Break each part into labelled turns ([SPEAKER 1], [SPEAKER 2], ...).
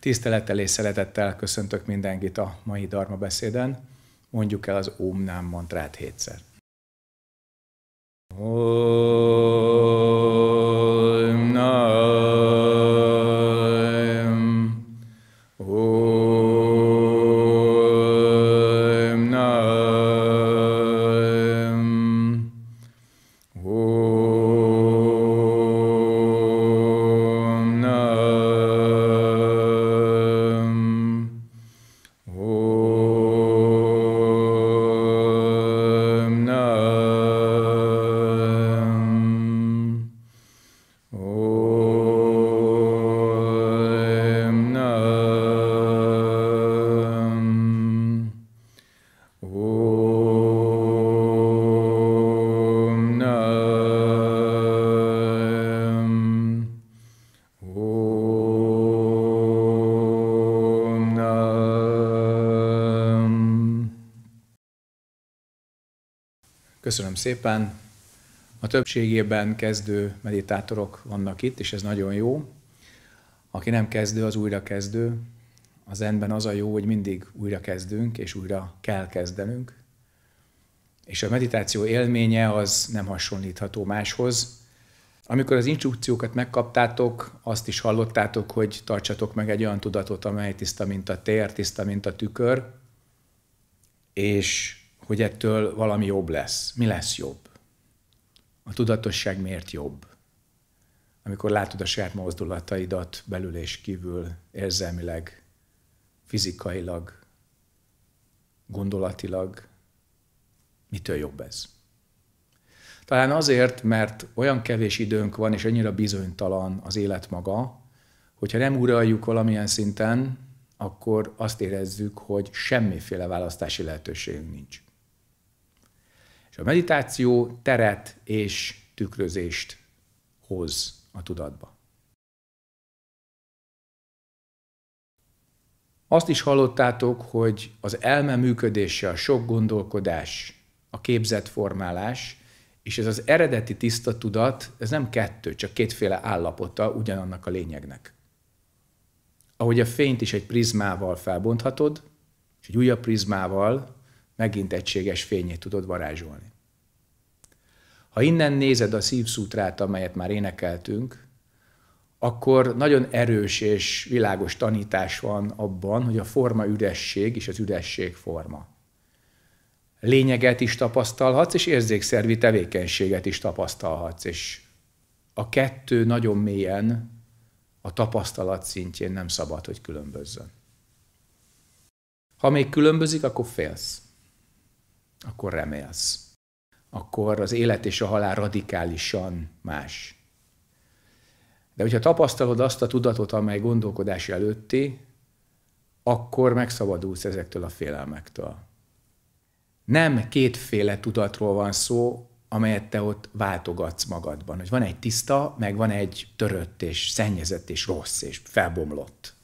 [SPEAKER 1] Tisztelettel és szeretettel köszöntök mindenkit a mai Dharma beszéden. Mondjuk el az Om Nám mantrát hétszer.
[SPEAKER 2] Oh.
[SPEAKER 1] Köszönöm szépen. A többségében kezdő meditátorok vannak itt, és ez nagyon jó. Aki nem kezdő, az újra kezdő. Az zenben az a jó, hogy mindig újra kezdünk, és újra kell kezdenünk. És a meditáció élménye az nem hasonlítható máshoz. Amikor az instrukciókat megkaptátok, azt is hallottátok, hogy tartsatok meg egy olyan tudatot, amely tiszta, mint a tér, tiszta, mint a tükör, és hogy ettől valami jobb lesz. Mi lesz jobb? A tudatosság miért jobb? Amikor látod a saját mozdulataidat belül és kívül, érzelmileg, fizikailag, gondolatilag, mitől jobb ez? Talán azért, mert olyan kevés időnk van, és annyira bizonytalan az élet maga, hogyha nem uraljuk valamilyen szinten, akkor azt érezzük, hogy semmiféle választási lehetőségünk nincs. És a meditáció teret és tükrözést hoz a tudatba. Azt is hallottátok, hogy az elme működése, a sok gondolkodás, a képzetformálás, és ez az eredeti tiszta tudat, ez nem kettő, csak kétféle állapota ugyanannak a lényegnek. Ahogy a fényt is egy prizmával felbonthatod, és egy újabb prizmával megint egységes fényét tudod varázsolni. Ha innen nézed a szívszútrát, amelyet már énekeltünk, akkor nagyon erős és világos tanítás van abban, hogy a forma üresség és az üresség forma. Lényeget is tapasztalhatsz, és érzékszervi tevékenységet is tapasztalhatsz, és a kettő nagyon mélyen a tapasztalat szintjén nem szabad, hogy különbözzön. Ha még különbözik, akkor félsz akkor remélsz. Akkor az élet és a halál radikálisan más. De hogyha tapasztalod azt a tudatot, amely gondolkodás előtti, akkor megszabadulsz ezektől a félelmektől. Nem kétféle tudatról van szó, amelyet te ott váltogatsz magadban, hogy van egy tiszta, meg van egy törött és szennyezett és rossz és felbomlott.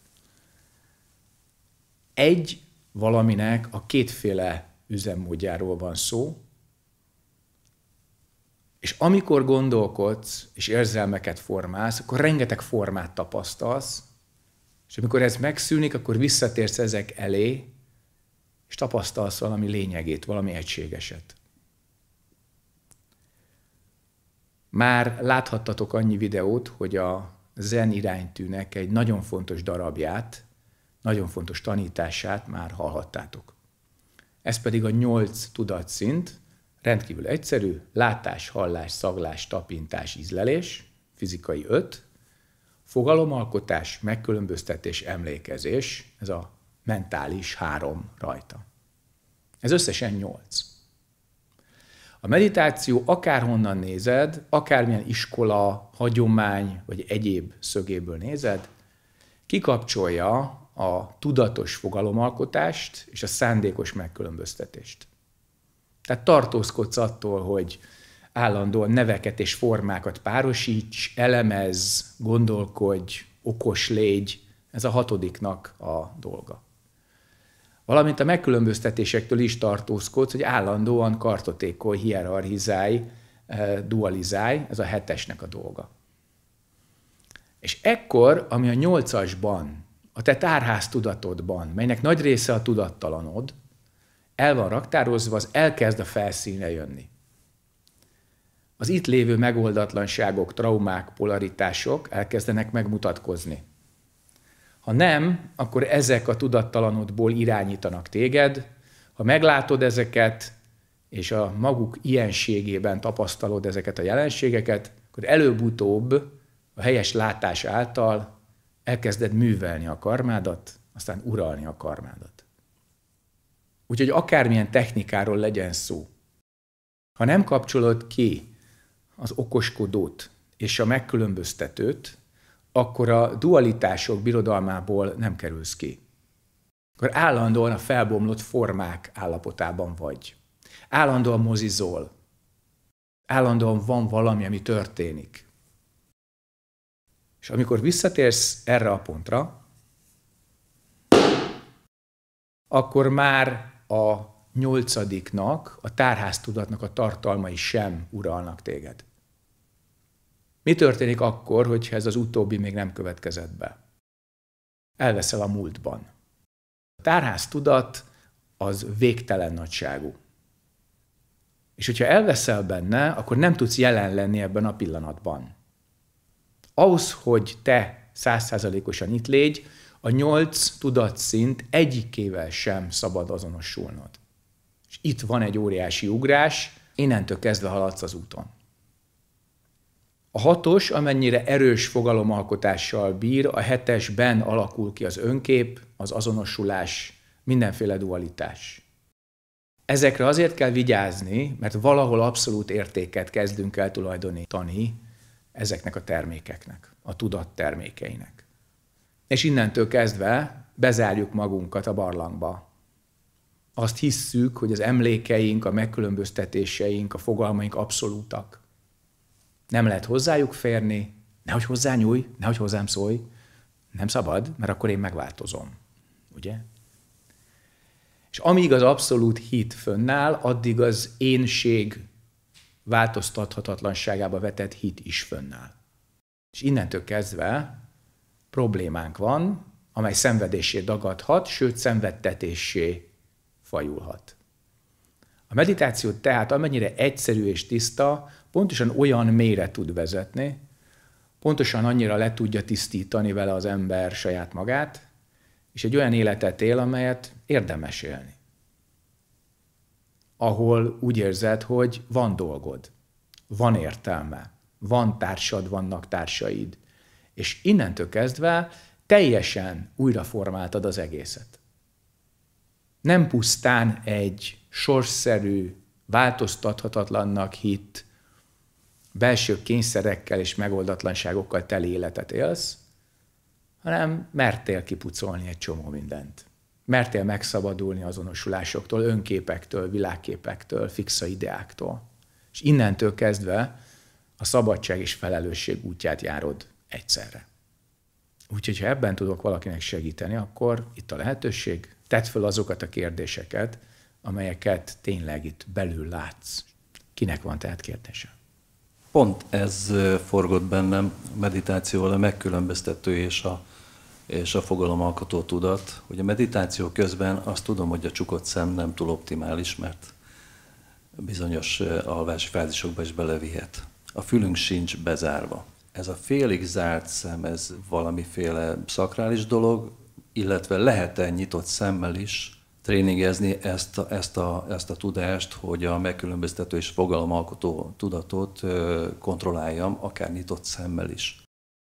[SPEAKER 1] Egy valaminek a kétféle üzemmódjáról van szó, és amikor gondolkodsz, és érzelmeket formálsz, akkor rengeteg formát tapasztalsz, és amikor ez megszűnik, akkor visszatérsz ezek elé, és tapasztalsz valami lényegét, valami egységeset. Már láthattatok annyi videót, hogy a zen iránytűnek egy nagyon fontos darabját, nagyon fontos tanítását már hallhattátok ez pedig a nyolc tudatszint, rendkívül egyszerű, látás, hallás, szaglás, tapintás, ízlelés, fizikai öt, Fogalomalkotás, megkülönböztetés, emlékezés, ez a mentális három rajta. Ez összesen nyolc. A meditáció akárhonnan nézed, akármilyen iskola, hagyomány vagy egyéb szögéből nézed, kikapcsolja a tudatos fogalomalkotást és a szándékos megkülönböztetést. Tehát tartózkodsz attól, hogy állandóan neveket és formákat párosíts, elemez, gondolkodj, okos légy, ez a hatodiknak a dolga. Valamint a megkülönböztetésektől is tartózkodsz, hogy állandóan kartotékol, hierarchizálj, eh, dualizálj, ez a hetesnek a dolga. És ekkor, ami a nyolcasban a te tárház tudatodban, melynek nagy része a tudattalanod, el van raktározva, az elkezd a felszínre jönni. Az itt lévő megoldatlanságok, traumák, polaritások elkezdenek megmutatkozni. Ha nem, akkor ezek a tudattalanodból irányítanak téged, ha meglátod ezeket, és a maguk ilyenségében tapasztalod ezeket a jelenségeket, akkor előbb-utóbb a helyes látás által elkezded művelni a karmádat, aztán uralni a karmádat. Úgyhogy akármilyen technikáról legyen szó, ha nem kapcsolod ki az okoskodót és a megkülönböztetőt, akkor a dualitások birodalmából nem kerülsz ki. Akkor állandóan a felbomlott formák állapotában vagy. Állandóan mozizol. Állandóan van valami, ami történik. És amikor visszatérsz erre a pontra, akkor már a nyolcadiknak, a tárháztudatnak a tartalmai sem uralnak téged. Mi történik akkor, hogyha ez az utóbbi még nem következett be? Elveszel a múltban. A tárháztudat az végtelen nagyságú. És hogyha elveszel benne, akkor nem tudsz jelen lenni ebben a pillanatban ahhoz, hogy te százszázalékosan itt légy, a nyolc tudatszint egyikével sem szabad azonosulnod. És itt van egy óriási ugrás, innentől kezdve haladsz az úton. A hatos, amennyire erős fogalomalkotással bír, a hetesben alakul ki az önkép, az azonosulás, mindenféle dualitás. Ezekre azért kell vigyázni, mert valahol abszolút értéket kezdünk el tulajdonítani ezeknek a termékeknek, a tudat termékeinek. És innentől kezdve bezárjuk magunkat a barlangba. Azt hisszük, hogy az emlékeink, a megkülönböztetéseink, a fogalmaink abszolútak. Nem lehet hozzájuk férni, nehogy hozzá nyúj, nehogy hozzám szólj, nem szabad, mert akkor én megváltozom. Ugye? És amíg az abszolút hit fönnáll, addig az énség változtathatatlanságába vetett hit is fönnáll. És innentől kezdve problémánk van, amely szenvedésé dagadhat, sőt szenvedtetésé fajulhat. A meditáció tehát amennyire egyszerű és tiszta, pontosan olyan mélyre tud vezetni, pontosan annyira le tudja tisztítani vele az ember saját magát, és egy olyan életet él, amelyet érdemes élni ahol úgy érzed, hogy van dolgod, van értelme, van társad, vannak társaid. És innentől kezdve teljesen újraformáltad az egészet. Nem pusztán egy sorszerű, változtathatatlannak hit, belső kényszerekkel és megoldatlanságokkal teli életet élsz, hanem mertél kipucolni egy csomó mindent mertél megszabadulni azonosulásoktól, önképektől, világképektől, fixa ideáktól. És innentől kezdve a szabadság és felelősség útját járod egyszerre. Úgyhogy, ha ebben tudok valakinek segíteni, akkor itt a lehetőség, tedd fel azokat a kérdéseket, amelyeket tényleg itt belül látsz. Kinek van tehát kérdése?
[SPEAKER 3] Pont ez forgott bennem a meditációval a megkülönböztető és a és a fogalomalkotó tudat. hogy a meditáció közben azt tudom, hogy a csukott szem nem túl optimális, mert bizonyos eh, alvási fázisokba is belevihet. A fülünk sincs bezárva. Ez a félig zárt szem, ez valamiféle szakrális dolog, illetve lehet-e nyitott szemmel is tréningezni ezt a, ezt, a, ezt a tudást, hogy a megkülönböztető és fogalomalkotó tudatot eh, kontrolláljam, akár nyitott szemmel is.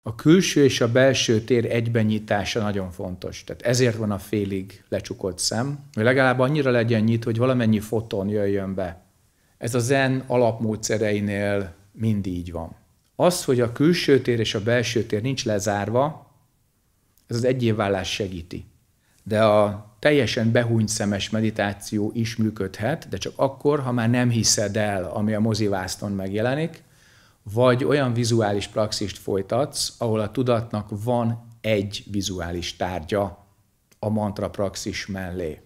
[SPEAKER 1] A külső és a belső tér egybenyitása nagyon fontos. Tehát ezért van a félig lecsukott szem, hogy
[SPEAKER 3] legalább annyira
[SPEAKER 1] legyen nyit, hogy valamennyi foton jöjjön be. Ez a zen alapmódszereinél mind így van. Az, hogy a külső tér és a belső tér nincs lezárva, ez az egyévvállás segíti. De a teljesen behúny szemes meditáció is működhet, de csak akkor, ha már nem hiszed el, ami a mozivászton megjelenik, vagy olyan vizuális praxist folytatsz, ahol a tudatnak van egy vizuális tárgya a mantra praxis mellé.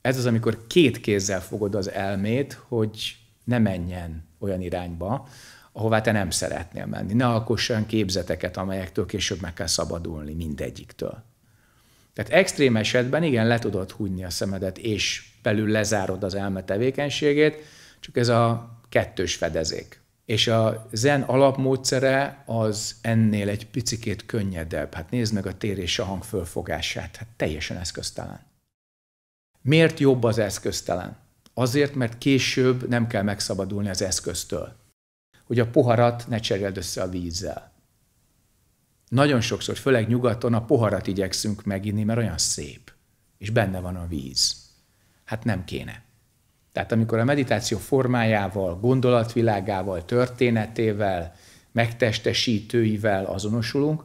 [SPEAKER 1] Ez az, amikor két kézzel fogod az elmét, hogy ne menjen olyan irányba, ahová te nem szeretnél menni. Ne alkoss olyan képzeteket, amelyektől később meg kell szabadulni mindegyiktől. Tehát extrém esetben igen, le tudod húgyni a szemedet, és belül lezárod az elme tevékenységét, csak ez a kettős fedezék. És a zen alapmódszere az ennél egy picikét könnyedebb. Hát nézd meg a tér és a hang fölfogását, hát teljesen eszköztelen. Miért jobb az eszköztelen? Azért, mert később nem kell megszabadulni az eszköztől. Hogy a poharat ne cseréld össze a vízzel. Nagyon sokszor, főleg nyugaton a poharat igyekszünk meginni, mert olyan szép, és benne van a víz. Hát nem kéne. Tehát amikor a meditáció formájával, gondolatvilágával, történetével, megtestesítőivel azonosulunk,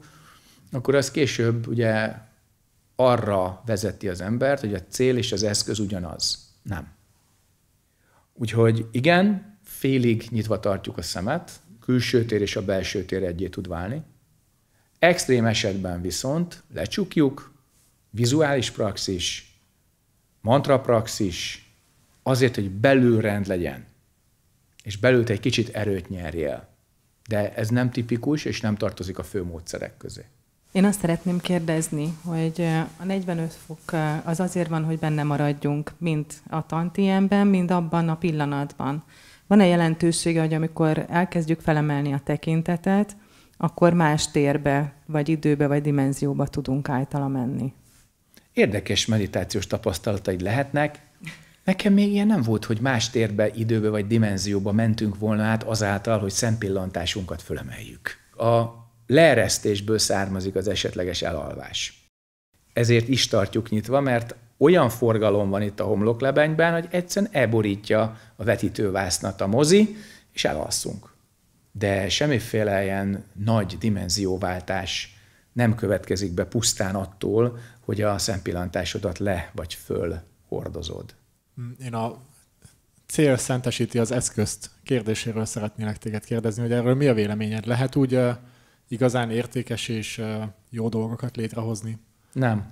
[SPEAKER 1] akkor az később ugye arra vezeti az embert, hogy a cél és az eszköz ugyanaz. Nem. Úgyhogy igen, félig nyitva tartjuk a szemet, külső tér és a belső tér egyé tud válni. Extrém esetben viszont lecsukjuk, vizuális praxis, mantra praxis, azért, hogy belül rend legyen, és belül egy kicsit erőt nyerjél. De ez nem tipikus, és nem tartozik a fő módszerek közé.
[SPEAKER 2] Én azt szeretném kérdezni, hogy a 45 fok az azért van, hogy benne maradjunk, mint a tantiemben, mind abban a pillanatban. Van-e jelentősége, hogy amikor elkezdjük felemelni a tekintetet, akkor más térbe, vagy időbe, vagy dimenzióba tudunk általa menni?
[SPEAKER 1] Érdekes meditációs tapasztalataid lehetnek,
[SPEAKER 2] Nekem még ilyen nem
[SPEAKER 1] volt, hogy más térbe, időbe vagy dimenzióba mentünk volna át azáltal, hogy szempillantásunkat fölemeljük. A leeresztésből származik az esetleges elalvás. Ezért is tartjuk nyitva, mert olyan forgalom van itt a homloklebenyben, hogy egyszerűen elborítja a vetítővásznat a mozi, és elalszunk. De semmiféle ilyen nagy dimenzióváltás nem következik be pusztán attól, hogy a szempillantásodat le vagy föl hordozod.
[SPEAKER 4] Mm, én a cél szentesíti az eszközt kérdéséről szeretnélek téged kérdezni, hogy erről mi a véleményed? Lehet úgy uh, igazán értékes és uh, jó dolgokat létrehozni?
[SPEAKER 1] Nem.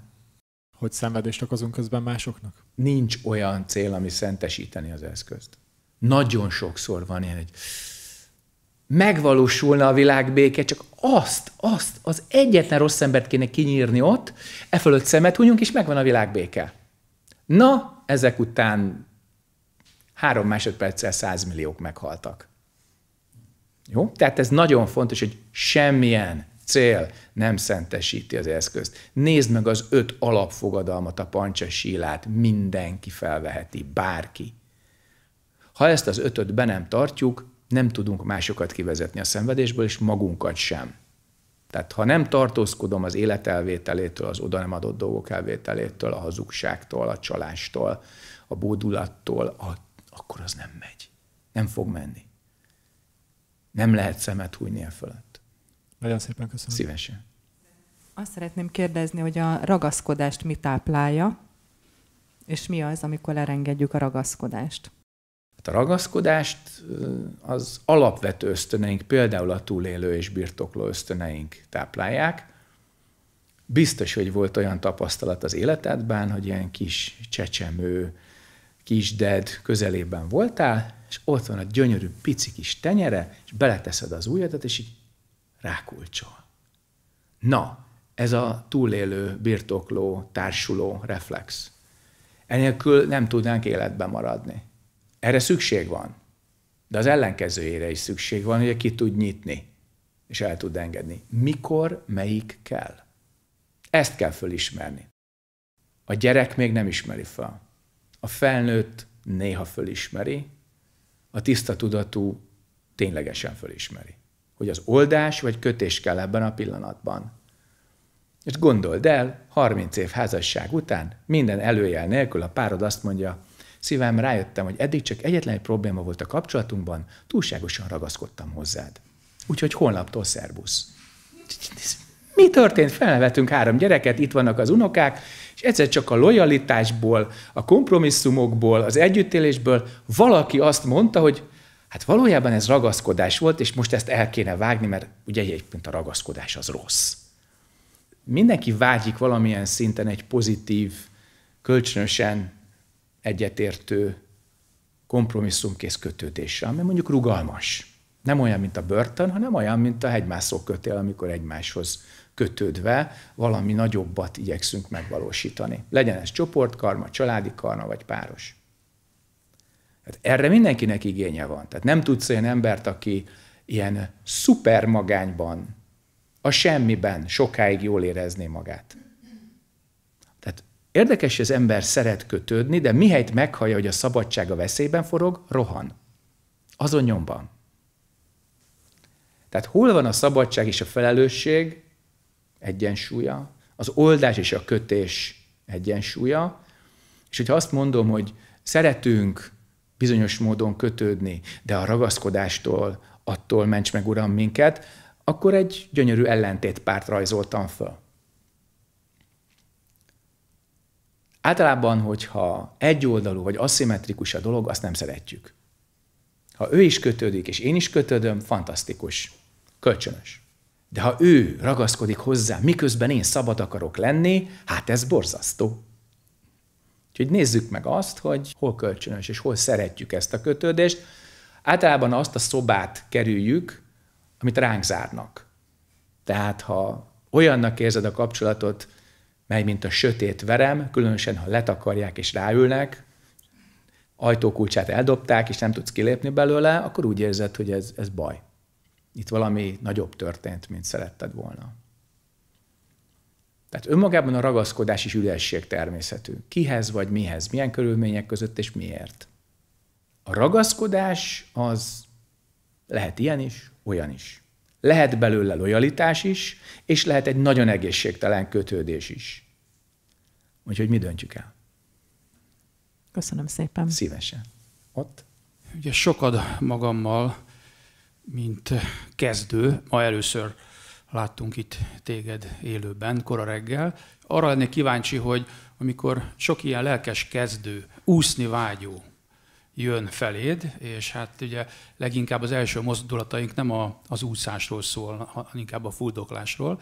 [SPEAKER 1] Hogy szenvedést okozunk közben másoknak? Nincs olyan cél, ami szentesíteni az eszközt. Nagyon sokszor van ilyen, hogy megvalósulna a világ béke, csak azt, azt, az egyetlen rossz embert kéne kinyírni ott, e fölött szemet hunyunk, és megvan a világ béke. Na, ezek után három másodperccel 100 milliók meghaltak. Jó? Tehát ez nagyon fontos, hogy semmilyen cél nem szentesíti az eszközt. Nézd meg az öt alapfogadalmat, a sílát, mindenki felveheti, bárki. Ha ezt az ötöt be nem tartjuk, nem tudunk másokat kivezetni a szenvedésből, és magunkat sem. Tehát ha nem tartózkodom az élet elvételétől, az oda nem adott dolgok elvételétől, a hazugságtól, a csalástól, a bódulattól, a, akkor az nem megy. Nem fog menni. Nem lehet szemet hújni e fölött. Nagyon szépen köszönöm. Szívesen.
[SPEAKER 2] Azt szeretném kérdezni, hogy a ragaszkodást mi táplálja, és mi az, amikor elengedjük a ragaszkodást?
[SPEAKER 1] Hát a ragaszkodást az alapvető ösztöneink, például a túlélő és birtokló ösztöneink táplálják. Biztos, hogy volt olyan tapasztalat az életedben, hogy ilyen kis csecsemő, kisded közelében voltál, és ott van a gyönyörű pici kis tenyere, és beleteszed az ujjadat, és így rákulcsol. Na, ez a túlélő, birtokló, társuló reflex. Enélkül nem tudnánk életben maradni. Erre szükség van. De az ellenkezőjére is szükség van, hogy ki tud nyitni, és el tud engedni. Mikor, melyik kell? Ezt kell fölismerni. A gyerek még nem ismeri fel. A felnőtt néha fölismeri, a tiszta tudatú ténylegesen fölismeri. Hogy az oldás vagy kötés kell ebben a pillanatban. És gondold el, 30 év házasság után minden előjel nélkül a párod azt mondja, szívem, rájöttem, hogy eddig csak egyetlen egy probléma volt a kapcsolatunkban, túlságosan ragaszkodtam hozzád. Úgyhogy holnaptól szerbusz. Mi történt? Felnevetünk három gyereket, itt vannak az unokák, és egyszer csak a lojalitásból, a kompromisszumokból, az együttélésből valaki azt mondta, hogy hát valójában ez ragaszkodás volt, és most ezt el kéne vágni, mert ugye egyébként a ragaszkodás az rossz. Mindenki vágyik valamilyen szinten egy pozitív, kölcsönösen egyetértő, kompromisszumkész kötődésre, ami mondjuk rugalmas. Nem olyan, mint a börtön, hanem olyan, mint a hegymászó kötél, amikor egymáshoz kötődve valami nagyobbat igyekszünk megvalósítani. Legyen ez csoportkarma, családi karma vagy páros. Hát erre mindenkinek igénye van. Tehát nem tudsz olyan embert, aki ilyen szuper magányban, a semmiben sokáig jól érezné magát. Érdekes, hogy az ember szeret kötődni, de mihelyt meghallja, hogy a szabadság a veszélyben forog, rohan. Azon nyomban. Tehát hol van a szabadság és a felelősség egyensúlya, az oldás és a kötés egyensúlya, és hogyha azt mondom, hogy szeretünk bizonyos módon kötődni, de a ragaszkodástól, attól ments meg, Uram, minket, akkor egy gyönyörű ellentétpárt rajzoltam föl. Általában, hogyha egyoldalú vagy aszimmetrikus a dolog, azt nem szeretjük. Ha ő is kötődik, és én is kötődöm, fantasztikus, kölcsönös. De ha ő ragaszkodik hozzá, miközben én szabad akarok lenni, hát ez borzasztó. Úgyhogy nézzük meg azt, hogy hol kölcsönös, és hol szeretjük ezt a kötődést. Általában azt a szobát kerüljük, amit ránk zárnak. Tehát ha olyannak érzed a kapcsolatot, mely mint a sötét verem, különösen ha letakarják és ráülnek, ajtókulcsát eldobták, és nem tudsz kilépni belőle, akkor úgy érzed, hogy ez, ez baj. Itt valami nagyobb történt, mint szeretted volna. Tehát önmagában a ragaszkodás is üresség természetű. Kihez vagy mihez, milyen körülmények között és miért. A ragaszkodás az lehet ilyen is, olyan is. Lehet belőle lojalitás is, és lehet egy nagyon egészségtelen kötődés is. Úgyhogy mi döntjük el.
[SPEAKER 2] Köszönöm szépen. Szívesen.
[SPEAKER 5] Ott? Ugye sokad magammal, mint kezdő, ma először láttunk itt téged élőben, kora reggel. Arra lennék kíváncsi, hogy amikor sok ilyen lelkes kezdő, úszni vágyó, jön feléd, és hát ugye leginkább az első mozdulataink nem a, az úszásról szól, hanem inkább a fuldoklásról.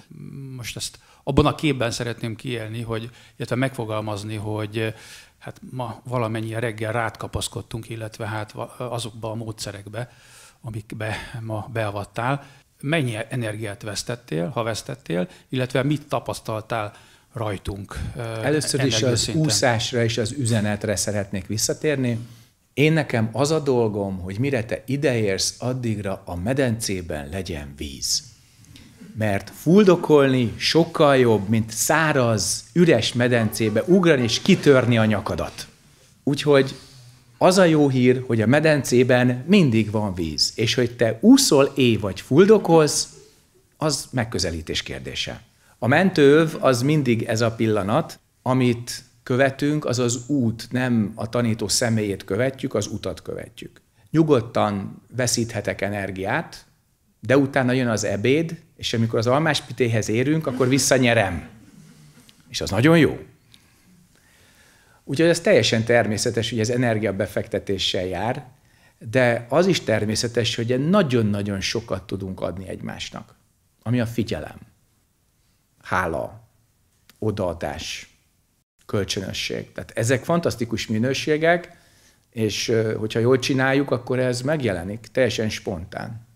[SPEAKER 5] Most ezt abban a képben szeretném kielni, hogy, illetve megfogalmazni, hogy hát ma valamennyi reggel kapaszkodtunk, illetve hát azokba a módszerekbe, amikbe ma beavattál. Mennyi energiát vesztettél, ha vesztettél, illetve mit tapasztaltál rajtunk? Először is az szinten?
[SPEAKER 1] úszásra és az üzenetre szeretnék visszatérni én nekem az a dolgom, hogy mire te ideérsz, addigra a medencében legyen víz. Mert fuldokolni sokkal jobb, mint száraz, üres medencébe ugrani és kitörni a nyakadat. Úgyhogy az a jó hír, hogy a medencében mindig van víz, és hogy te úszol, é vagy fuldokolsz, az megközelítés kérdése. A mentőv az mindig ez a pillanat, amit követünk, az az út, nem a tanító személyét követjük, az utat követjük. Nyugodtan veszíthetek energiát, de utána jön az ebéd, és amikor az almáspitéhez érünk, akkor visszanyerem. És az nagyon jó. Úgyhogy ez teljesen természetes, hogy ez energiabefektetéssel jár, de az is természetes, hogy nagyon-nagyon sokat tudunk adni egymásnak, ami a figyelem, hála, odaadás, kölcsönösség. Tehát ezek fantasztikus minőségek, és hogyha jól csináljuk, akkor ez megjelenik teljesen spontán.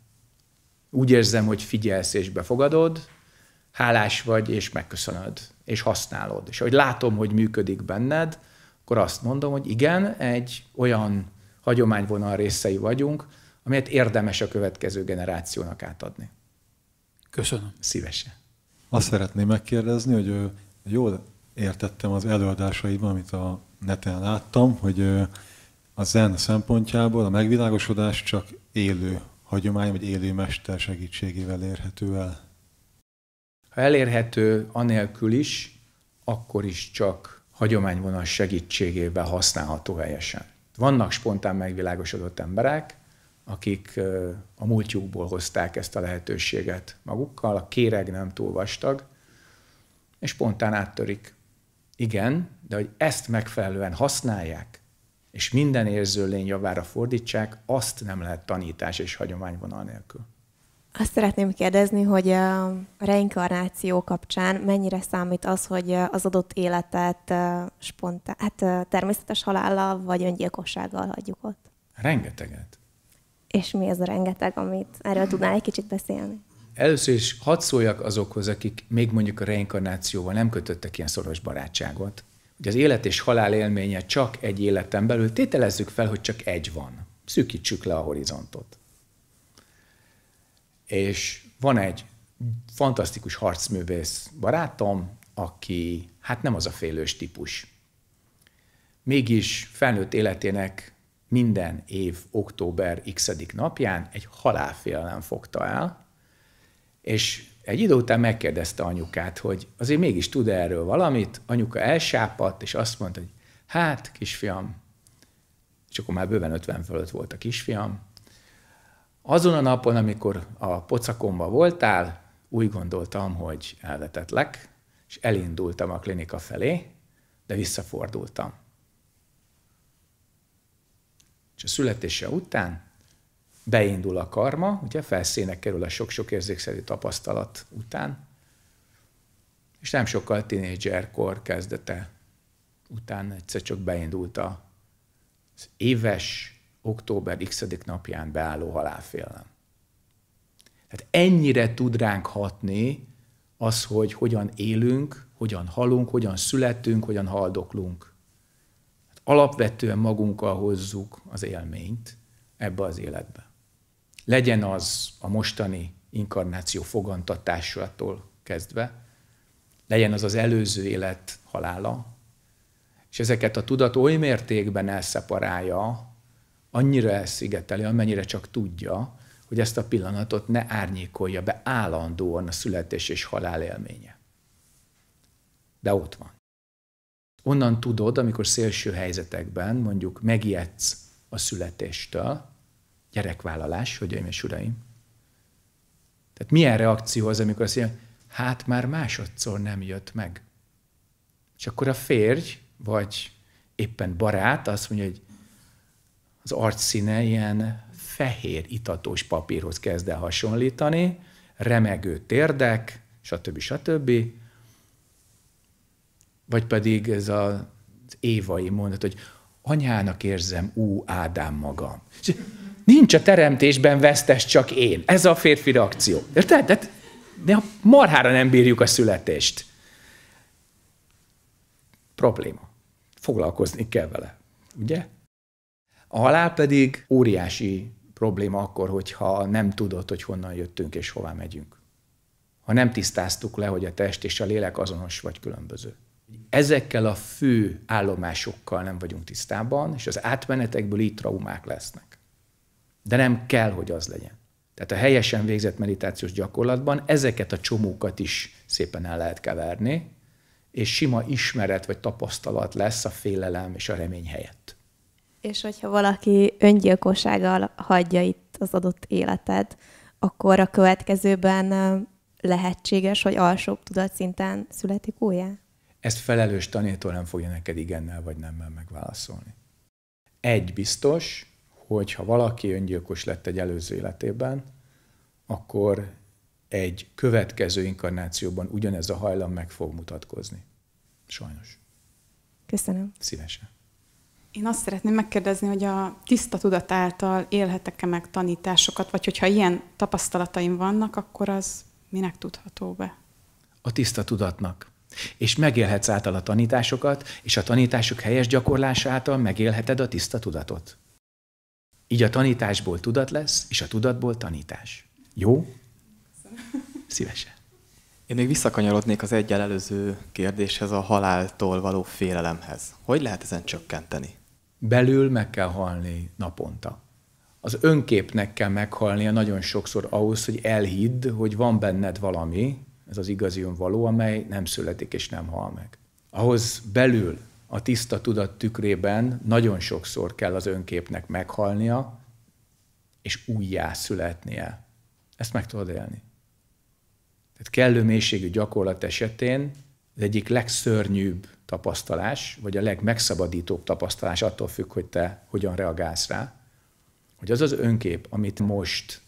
[SPEAKER 1] Úgy érzem, hogy figyelsz és befogadod, hálás vagy és megköszönöd, és használod. És ahogy látom, hogy működik benned, akkor azt mondom, hogy igen, egy olyan hagyományvonal részei vagyunk, amelyet érdemes a következő generációnak átadni. Köszönöm. Szívesen.
[SPEAKER 3] Azt szeretném megkérdezni, hogy jól értettem az előadásaiban, amit a neten láttam, hogy a zen
[SPEAKER 6] szempontjából a megvilágosodás csak élő hagyomány, vagy élő mester segítségével
[SPEAKER 1] érhető el. Ha elérhető anélkül is, akkor is csak hagyományvonal segítségével használható helyesen. Vannak spontán megvilágosodott emberek, akik a múltjukból hozták ezt a lehetőséget magukkal, a kéreg nem túl vastag, és spontán áttörik igen, de hogy ezt megfelelően használják, és minden érző lény javára fordítsák, azt nem lehet tanítás és hagyományvonal nélkül.
[SPEAKER 7] Azt szeretném kérdezni, hogy a reinkarnáció kapcsán mennyire számít az, hogy az adott életet spontán, hát természetes halállal vagy öngyilkossággal hagyjuk ott?
[SPEAKER 1] Rengeteget.
[SPEAKER 7] És mi az a rengeteg, amit erről tudnál egy kicsit beszélni?
[SPEAKER 1] először is hadd szóljak azokhoz, akik még mondjuk a reinkarnációval nem kötöttek ilyen szoros barátságot, hogy az élet és halál élménye csak egy életen belül, tételezzük fel, hogy csak egy van. Szűkítsük le a horizontot. És van egy fantasztikus harcművész barátom, aki hát nem az a félős típus. Mégis felnőtt életének minden év október x napján egy halálfélelem fogta el, és egy idő után megkérdezte anyukát, hogy azért mégis tud -e erről valamit. Anyuka elsápadt, és azt mondta, hogy hát, kisfiam, és akkor már bőven 50 fölött volt a kisfiam, azon a napon, amikor a pocakomba voltál, úgy gondoltam, hogy elvetetlek, és elindultam a klinika felé, de visszafordultam. És a születése után beindul a karma, ugye felszínek kerül a sok-sok érzékszerű tapasztalat után, és nem sokkal tínédzserkor kezdete után egyszer csak beindult az éves október x napján beálló halálfélelem. Tehát ennyire tud ránk hatni az, hogy hogyan élünk, hogyan halunk, hogyan születünk, hogyan haldoklunk. Hát alapvetően magunkkal hozzuk az élményt ebbe az életbe legyen az a mostani inkarnáció fogantatásától kezdve, legyen az az előző élet halála, és ezeket a tudat oly mértékben elszeparálja, annyira elszigeteli, amennyire csak tudja, hogy ezt a pillanatot ne árnyékolja be állandóan a születés és halál élménye. De ott van. Onnan tudod, amikor szélső helyzetekben mondjuk megijedsz a születéstől, gyerekvállalás, hölgyeim és uraim? Tehát milyen reakció az, amikor azt mondja, hát már másodszor nem jött meg. És akkor a férj, vagy éppen barát azt mondja, hogy az arcszíne ilyen fehér itatós papírhoz kezd el hasonlítani, remegő térdek, stb. stb. Vagy pedig ez az évai mondat, hogy anyának érzem, ú, Ádám magam. És nincs a teremtésben vesztes, csak én. Ez a férfi reakció. Érted? Tehát de marhára nem bírjuk a születést. Probléma. Foglalkozni kell vele. Ugye? A halál pedig óriási probléma akkor, hogyha nem tudod, hogy honnan jöttünk és hová megyünk. Ha nem tisztáztuk le, hogy a test és a lélek azonos vagy különböző. Ezekkel a fő állomásokkal nem vagyunk tisztában, és az átmenetekből így traumák lesznek. De nem kell, hogy az legyen. Tehát a helyesen végzett meditációs gyakorlatban ezeket a csomókat is szépen el lehet keverni, és sima ismeret vagy tapasztalat lesz a félelem és a remény helyett.
[SPEAKER 7] És hogyha valaki öngyilkossággal hagyja itt az adott életed, akkor a következőben lehetséges, hogy alsóbb tudatszinten születik újjá?
[SPEAKER 1] Ezt felelős tanító nem fogja neked igennel vagy nemmel megválaszolni. Egy biztos, hogy ha valaki öngyilkos lett egy előző életében, akkor egy következő inkarnációban ugyanez a hajlam meg fog mutatkozni. Sajnos.
[SPEAKER 7] Köszönöm. Szívesen. Én azt szeretném megkérdezni, hogy a tiszta tudat által élhetek-e meg tanításokat, vagy hogyha ilyen tapasztalataim vannak, akkor az minek tudható be?
[SPEAKER 1] A tiszta tudatnak. És megélhetsz által a tanításokat, és a tanítások helyes gyakorlása által megélheted a tiszta tudatot. Így a tanításból tudat lesz, és a tudatból tanítás. Jó? Szívesen.
[SPEAKER 4] Én még visszakanyarodnék az egyel előző kérdéshez, a haláltól való félelemhez. Hogy lehet ezen csökkenteni? Belül meg kell halni
[SPEAKER 1] naponta. Az önképnek kell meghalnia nagyon sokszor ahhoz, hogy elhidd, hogy van benned valami, ez az igazi önvaló, amely nem születik és nem hal meg. Ahhoz belül a tiszta tudat tükrében nagyon sokszor kell az önképnek meghalnia, és újjá születnie. Ezt meg tudod élni. Tehát kellő mélységű gyakorlat esetén az egyik legszörnyűbb tapasztalás, vagy a legmegszabadítóbb tapasztalás attól függ, hogy te hogyan reagálsz rá, hogy az az önkép, amit most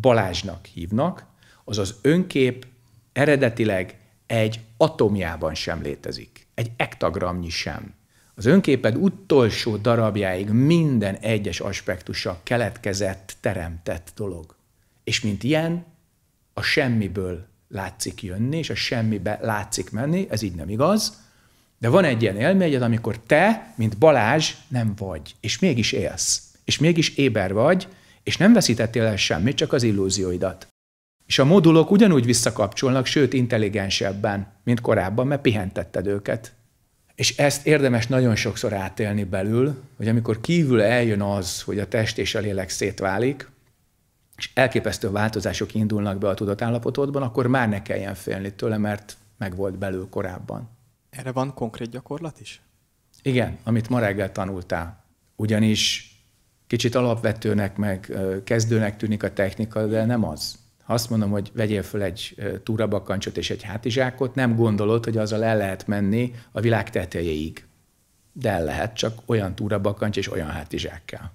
[SPEAKER 1] Balázsnak hívnak, az az önkép eredetileg egy atomjában sem létezik. Egy ektagramnyi sem. Az önképed utolsó darabjáig minden egyes aspektusa keletkezett, teremtett dolog. És mint ilyen, a semmiből látszik jönni, és a semmibe látszik menni, ez így nem igaz, de van egy ilyen élményed, amikor te, mint Balázs, nem vagy, és mégis élsz, és mégis éber vagy, és nem veszítettél el semmit, csak az illúzióidat. És a modulok ugyanúgy visszakapcsolnak, sőt intelligensebben, mint korábban, mert pihentetted őket. És ezt érdemes nagyon sokszor átélni belül, hogy amikor kívül eljön az, hogy a test és a lélek szétválik, és elképesztő változások indulnak be a tudatállapotodban, akkor már ne kelljen félni tőle, mert meg volt belül korábban.
[SPEAKER 4] Erre van konkrét gyakorlat is?
[SPEAKER 1] Igen, amit ma reggel tanultál. Ugyanis kicsit alapvetőnek, meg kezdőnek tűnik a technika, de nem az azt mondom, hogy vegyél föl egy túrabakancsot és egy hátizsákot, nem gondolod, hogy azzal el lehet menni a világ tetejéig. De el lehet, csak olyan túrabakancs és olyan hátizsákkal.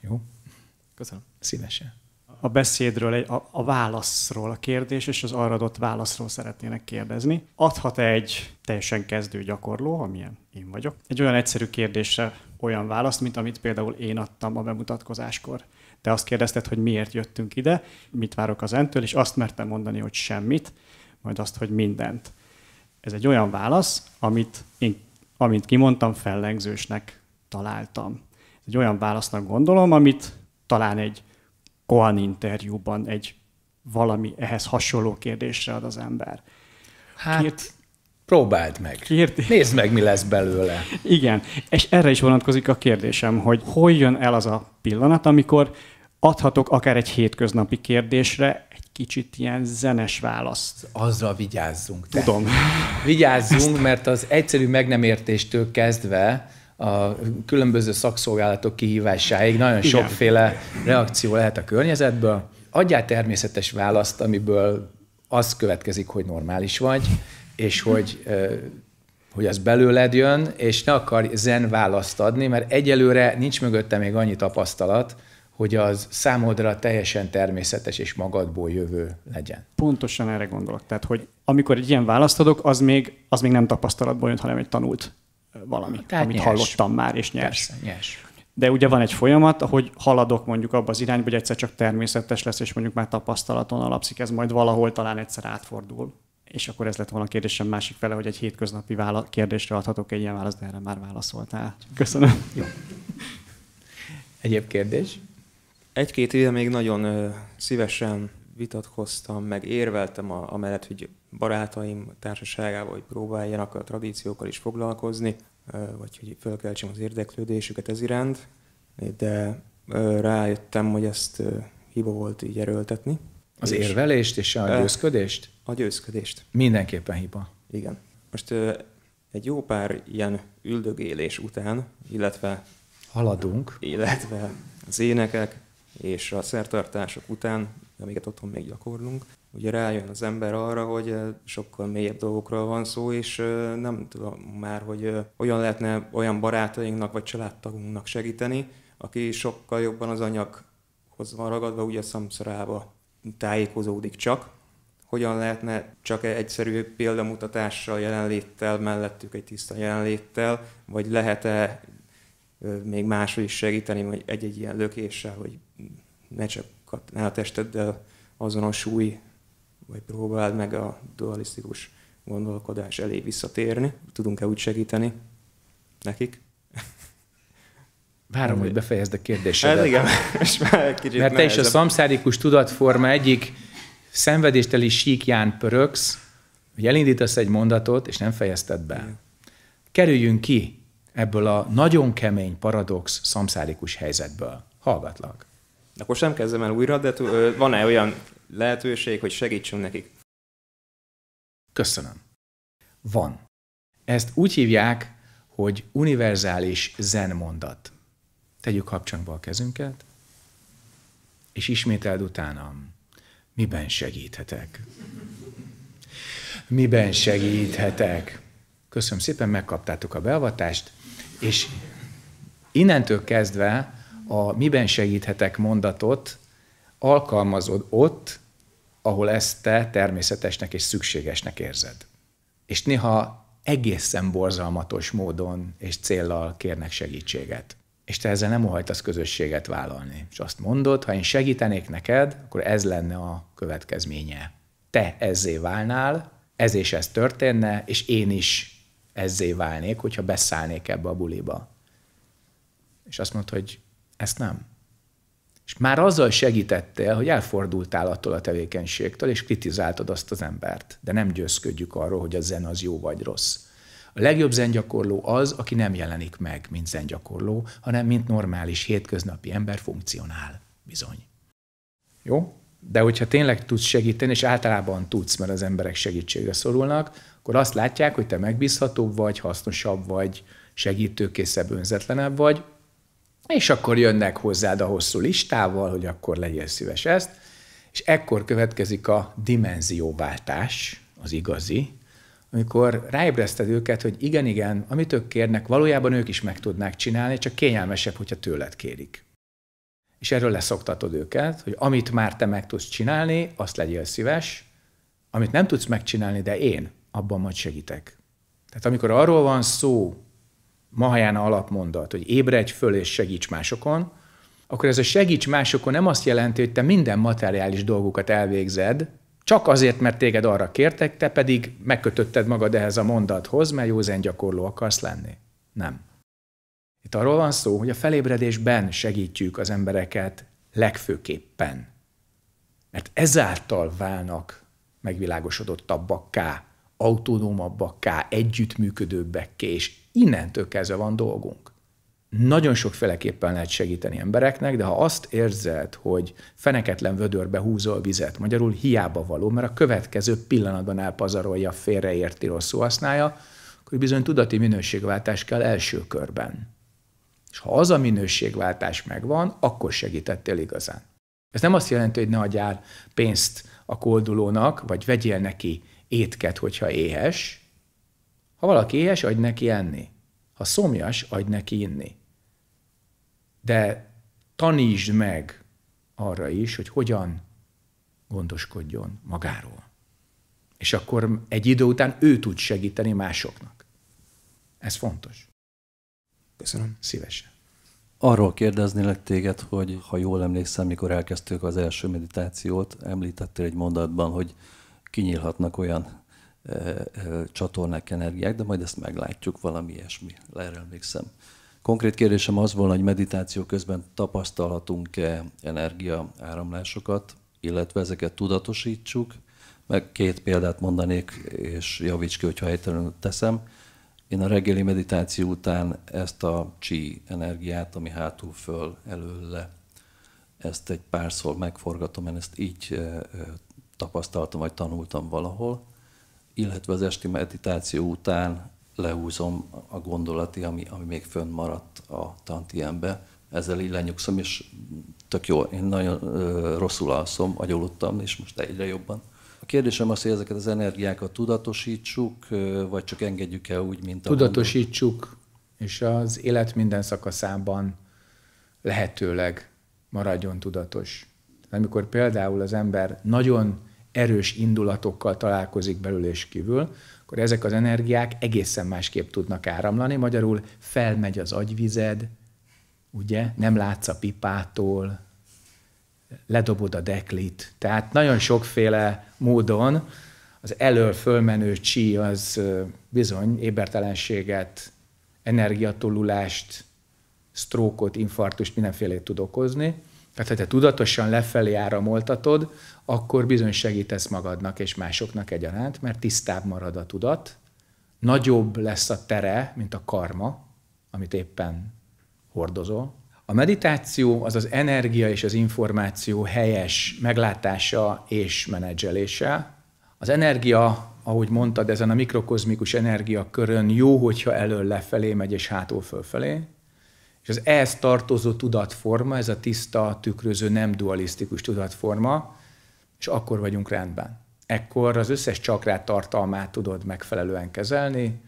[SPEAKER 6] Jó? Köszönöm. Szívesen.
[SPEAKER 4] A beszédről, a, a válaszról a kérdés, és az arra adott válaszról szeretnének kérdezni. Adhat -e egy teljesen kezdő gyakorló, amilyen én vagyok, egy olyan egyszerű kérdésre olyan választ, mint amit például én adtam a bemutatkozáskor? Te azt kérdezted, hogy miért jöttünk ide, mit várok az entől, és azt mertem mondani, hogy semmit, majd azt, hogy mindent. Ez egy olyan válasz, amit én, amint kimondtam, fellengzősnek találtam. Ez egy olyan válasznak gondolom, amit talán egy koan interjúban egy valami ehhez hasonló kérdésre ad az ember. Hát, Próbáld meg. Kérdés. Nézd meg, mi lesz belőle. Igen, és erre is vonatkozik a kérdésem, hogy hol jön el az a pillanat, amikor adhatok akár egy hétköznapi kérdésre egy kicsit ilyen zenes választ.
[SPEAKER 1] Azra vigyázzunk. Te. Tudom. Vigyázzunk, mert az egyszerű meg nem értéstől kezdve a különböző szakszolgálatok kihívásáig nagyon Igen. sokféle reakció lehet a környezetből. Adjál természetes választ, amiből az következik, hogy normális vagy, és hogy, hogy az belőled jön, és ne akar zen választ adni, mert egyelőre nincs mögötte még annyi tapasztalat, hogy az számodra teljesen természetes és magadból jövő
[SPEAKER 4] legyen. Pontosan erre gondolok. Tehát, hogy amikor egy ilyen választ adok, az még, az még nem tapasztalatból jön, hanem egy tanult valami, Tehát hát amit nyers. hallottam már, és nyers. Persze, nyers. De ugye van egy folyamat, hogy haladok mondjuk abba az irányba, hogy egyszer csak természetes lesz, és mondjuk már tapasztalaton alapszik, ez majd valahol talán egyszer átfordul és akkor ez lett volna a kérdésem másik fele, hogy egy hétköznapi vála- kérdésre adhatok egy ilyen választ, de erre már válaszoltál. Köszönöm. Jó.
[SPEAKER 6] Egyéb kérdés? Egy-két éve még nagyon szívesen vitatkoztam, meg érveltem a, amellett, hogy barátaim társaságával, hogy próbáljanak a tradíciókkal is foglalkozni, vagy hogy fölkeltsem az érdeklődésüket ez iránt, de rájöttem, hogy ezt hiba volt így erőltetni. Az és, érvelést és a győzködést? a győzködést. Mindenképpen hiba. Igen. Most egy jó pár ilyen üldögélés után, illetve...
[SPEAKER 1] Haladunk.
[SPEAKER 6] Illetve az énekek és a szertartások után, amiket otthon még gyakorlunk, ugye rájön az ember arra, hogy sokkal mélyebb dolgokról van szó, és nem tudom már, hogy olyan lehetne olyan barátainknak vagy családtagunknak segíteni, aki sokkal jobban az anyaghoz van ragadva, ugye a tájékozódik csak, hogyan lehetne csak egyszerű példamutatással, jelenléttel, mellettük egy tiszta jelenléttel, vagy lehet-e még máshol is segíteni, vagy egy-egy ilyen lökéssel, hogy ne csak ne a testeddel azonosulj, vagy próbáld meg a dualisztikus gondolkodás elé visszatérni. Tudunk-e úgy segíteni nekik? Várom, hogy befejezd a kérdésedet. Hát igen, és már kicsit Mert te is a
[SPEAKER 1] szamszárikus tudatforma egyik szenvedésteli síkján pöröksz, hogy elindítasz egy mondatot, és nem fejezted be. Kerüljünk ki ebből a nagyon kemény, paradox, szamszálikus
[SPEAKER 6] helyzetből.
[SPEAKER 1] Hallgatlak.
[SPEAKER 6] Akkor sem kezdem el újra, de van-e olyan lehetőség, hogy segítsünk nekik?
[SPEAKER 1] Köszönöm. Van. Ezt úgy hívják, hogy univerzális zenmondat. Tegyük kapcsolatba a kezünket, és ismételd utánam. Miben segíthetek? Miben segíthetek? Köszönöm szépen, megkaptátok a beavatást, és innentől kezdve a miben segíthetek mondatot alkalmazod ott, ahol ezt te természetesnek és szükségesnek érzed. És néha egészen borzalmatos módon és céllal kérnek segítséget és te ezzel nem hajtasz közösséget vállalni. És azt mondod, ha én segítenék neked, akkor ez lenne a következménye. Te ezzé válnál, ez és ez történne, és én is ezzé válnék, hogyha beszállnék ebbe a buliba. És azt mondta, hogy ezt nem. És már azzal segítettél, hogy elfordultál attól a tevékenységtől, és kritizáltad azt az embert. De nem győzködjük arról, hogy a zen az jó vagy rossz. A legjobb zengyakorló az, aki nem jelenik meg, mint zengyakorló, hanem mint normális, hétköznapi ember funkcionál. Bizony. Jó? De hogyha tényleg tudsz segíteni, és általában tudsz, mert az emberek segítségre szorulnak, akkor azt látják, hogy te megbízhatóbb vagy, hasznosabb vagy, segítőkészebb, önzetlenebb vagy, és akkor jönnek hozzád a hosszú listával, hogy akkor legyél szíves ezt, és ekkor következik a dimenzióváltás, az igazi, amikor ráébreszted őket, hogy igen, igen, amit ők kérnek, valójában ők is meg tudnák csinálni, csak kényelmesebb, hogyha tőled kérik. És erről leszoktatod őket, hogy amit már te meg tudsz csinálni, azt legyél szíves, amit nem tudsz megcsinálni, de én, abban majd segítek. Tehát amikor arról van szó, mahaján alapmondat, hogy ébredj föl és segíts másokon, akkor ez a segíts másokon nem azt jelenti, hogy te minden materiális dolgokat elvégzed, csak azért, mert téged arra kértek, te pedig megkötötted magad ehhez a mondathoz, mert józen gyakorló akarsz lenni. Nem. Itt arról van szó, hogy a felébredésben segítjük az embereket legfőképpen. Mert ezáltal válnak megvilágosodottabbakká, autonómabbakká, együttműködőbbekké, és innentől kezdve van dolgunk nagyon sokféleképpen lehet segíteni embereknek, de ha azt érzed, hogy feneketlen vödörbe húzol vizet, magyarul hiába való, mert a következő pillanatban elpazarolja, félreérti, rosszul használja, akkor bizony tudati minőségváltás kell első körben. És ha az a minőségváltás megvan, akkor segítettél igazán. Ez nem azt jelenti, hogy ne adjál pénzt a koldulónak, vagy vegyél neki étket, hogyha éhes. Ha valaki éhes, adj neki enni. Ha szomjas, adj neki inni de tanítsd meg arra is, hogy hogyan gondoskodjon magáról. És akkor egy idő után ő tud segíteni másoknak. Ez fontos. Köszönöm. Szívesen.
[SPEAKER 3] Arról kérdeznélek téged, hogy ha jól emlékszem, mikor elkezdtük az első meditációt, említettél egy mondatban, hogy kinyílhatnak olyan eh, eh, csatornák, energiák, de majd ezt meglátjuk, valami ilyesmi, erre emlékszem. Konkrét kérdésem az volna, hogy meditáció közben tapasztalhatunk-e energiaáramlásokat, illetve ezeket tudatosítsuk, meg két példát mondanék, és javíts ki, hogyha helytelenül teszem. Én a reggeli meditáció után ezt a csi energiát, ami hátul föl előle, ezt egy párszor megforgatom, én ezt így tapasztaltam, vagy tanultam valahol. Illetve az esti meditáció után lehúzom a gondolati, ami, ami még fönn maradt a ember. ezzel így lenyugszom, és tök jó, én nagyon ö, rosszul alszom, agyolódtam, és most egyre jobban. A kérdésem az, hogy ezeket az energiákat tudatosítsuk, vagy csak engedjük el úgy, mint a... Tudatosítsuk,
[SPEAKER 1] mondat. és az élet minden szakaszában lehetőleg maradjon tudatos. Amikor például az ember nagyon erős indulatokkal találkozik belül és kívül, akkor ezek az energiák egészen másképp tudnak áramlani. Magyarul felmegy az agyvized, ugye, nem látsz a pipától, ledobod a deklit. Tehát nagyon sokféle módon az elől fölmenő csí az bizony ébertelenséget, energiatolulást, sztrókot, infarktust, mindenfélét tud okozni. Tehát, ha te tudatosan lefelé áramoltatod, akkor bizony segítesz magadnak és másoknak egyaránt, mert tisztább marad a tudat, nagyobb lesz a tere, mint a karma, amit éppen hordozol. A meditáció az az energia és az információ helyes meglátása és menedzselése. Az energia, ahogy mondtad, ezen a mikrokozmikus energiakörön jó, hogyha elől lefelé megy és hátul fölfelé, és az ehhez tartozó tudatforma, ez a tiszta, tükröző, nem dualisztikus tudatforma, és akkor vagyunk rendben. Ekkor az összes csakrát tartalmát tudod megfelelően kezelni,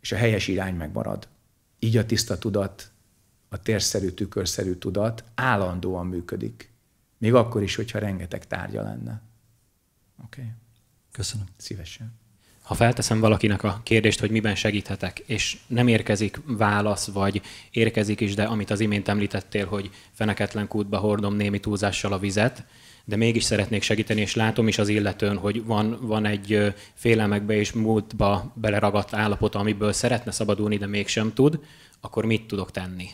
[SPEAKER 1] és a helyes irány megmarad. Így a tiszta tudat, a térszerű, tükörszerű tudat állandóan működik. Még akkor is, hogyha rengeteg tárgya lenne.
[SPEAKER 3] Oké. Okay. Köszönöm. Szívesen
[SPEAKER 4] ha felteszem valakinek a kérdést, hogy miben segíthetek, és nem érkezik válasz, vagy érkezik is, de amit az imént említettél, hogy feneketlen kútba hordom némi túlzással a vizet, de mégis szeretnék segíteni, és látom is az illetőn, hogy van, van egy félelmekbe és múltba beleragadt állapota, amiből
[SPEAKER 1] szeretne szabadulni, de mégsem tud, akkor mit tudok tenni?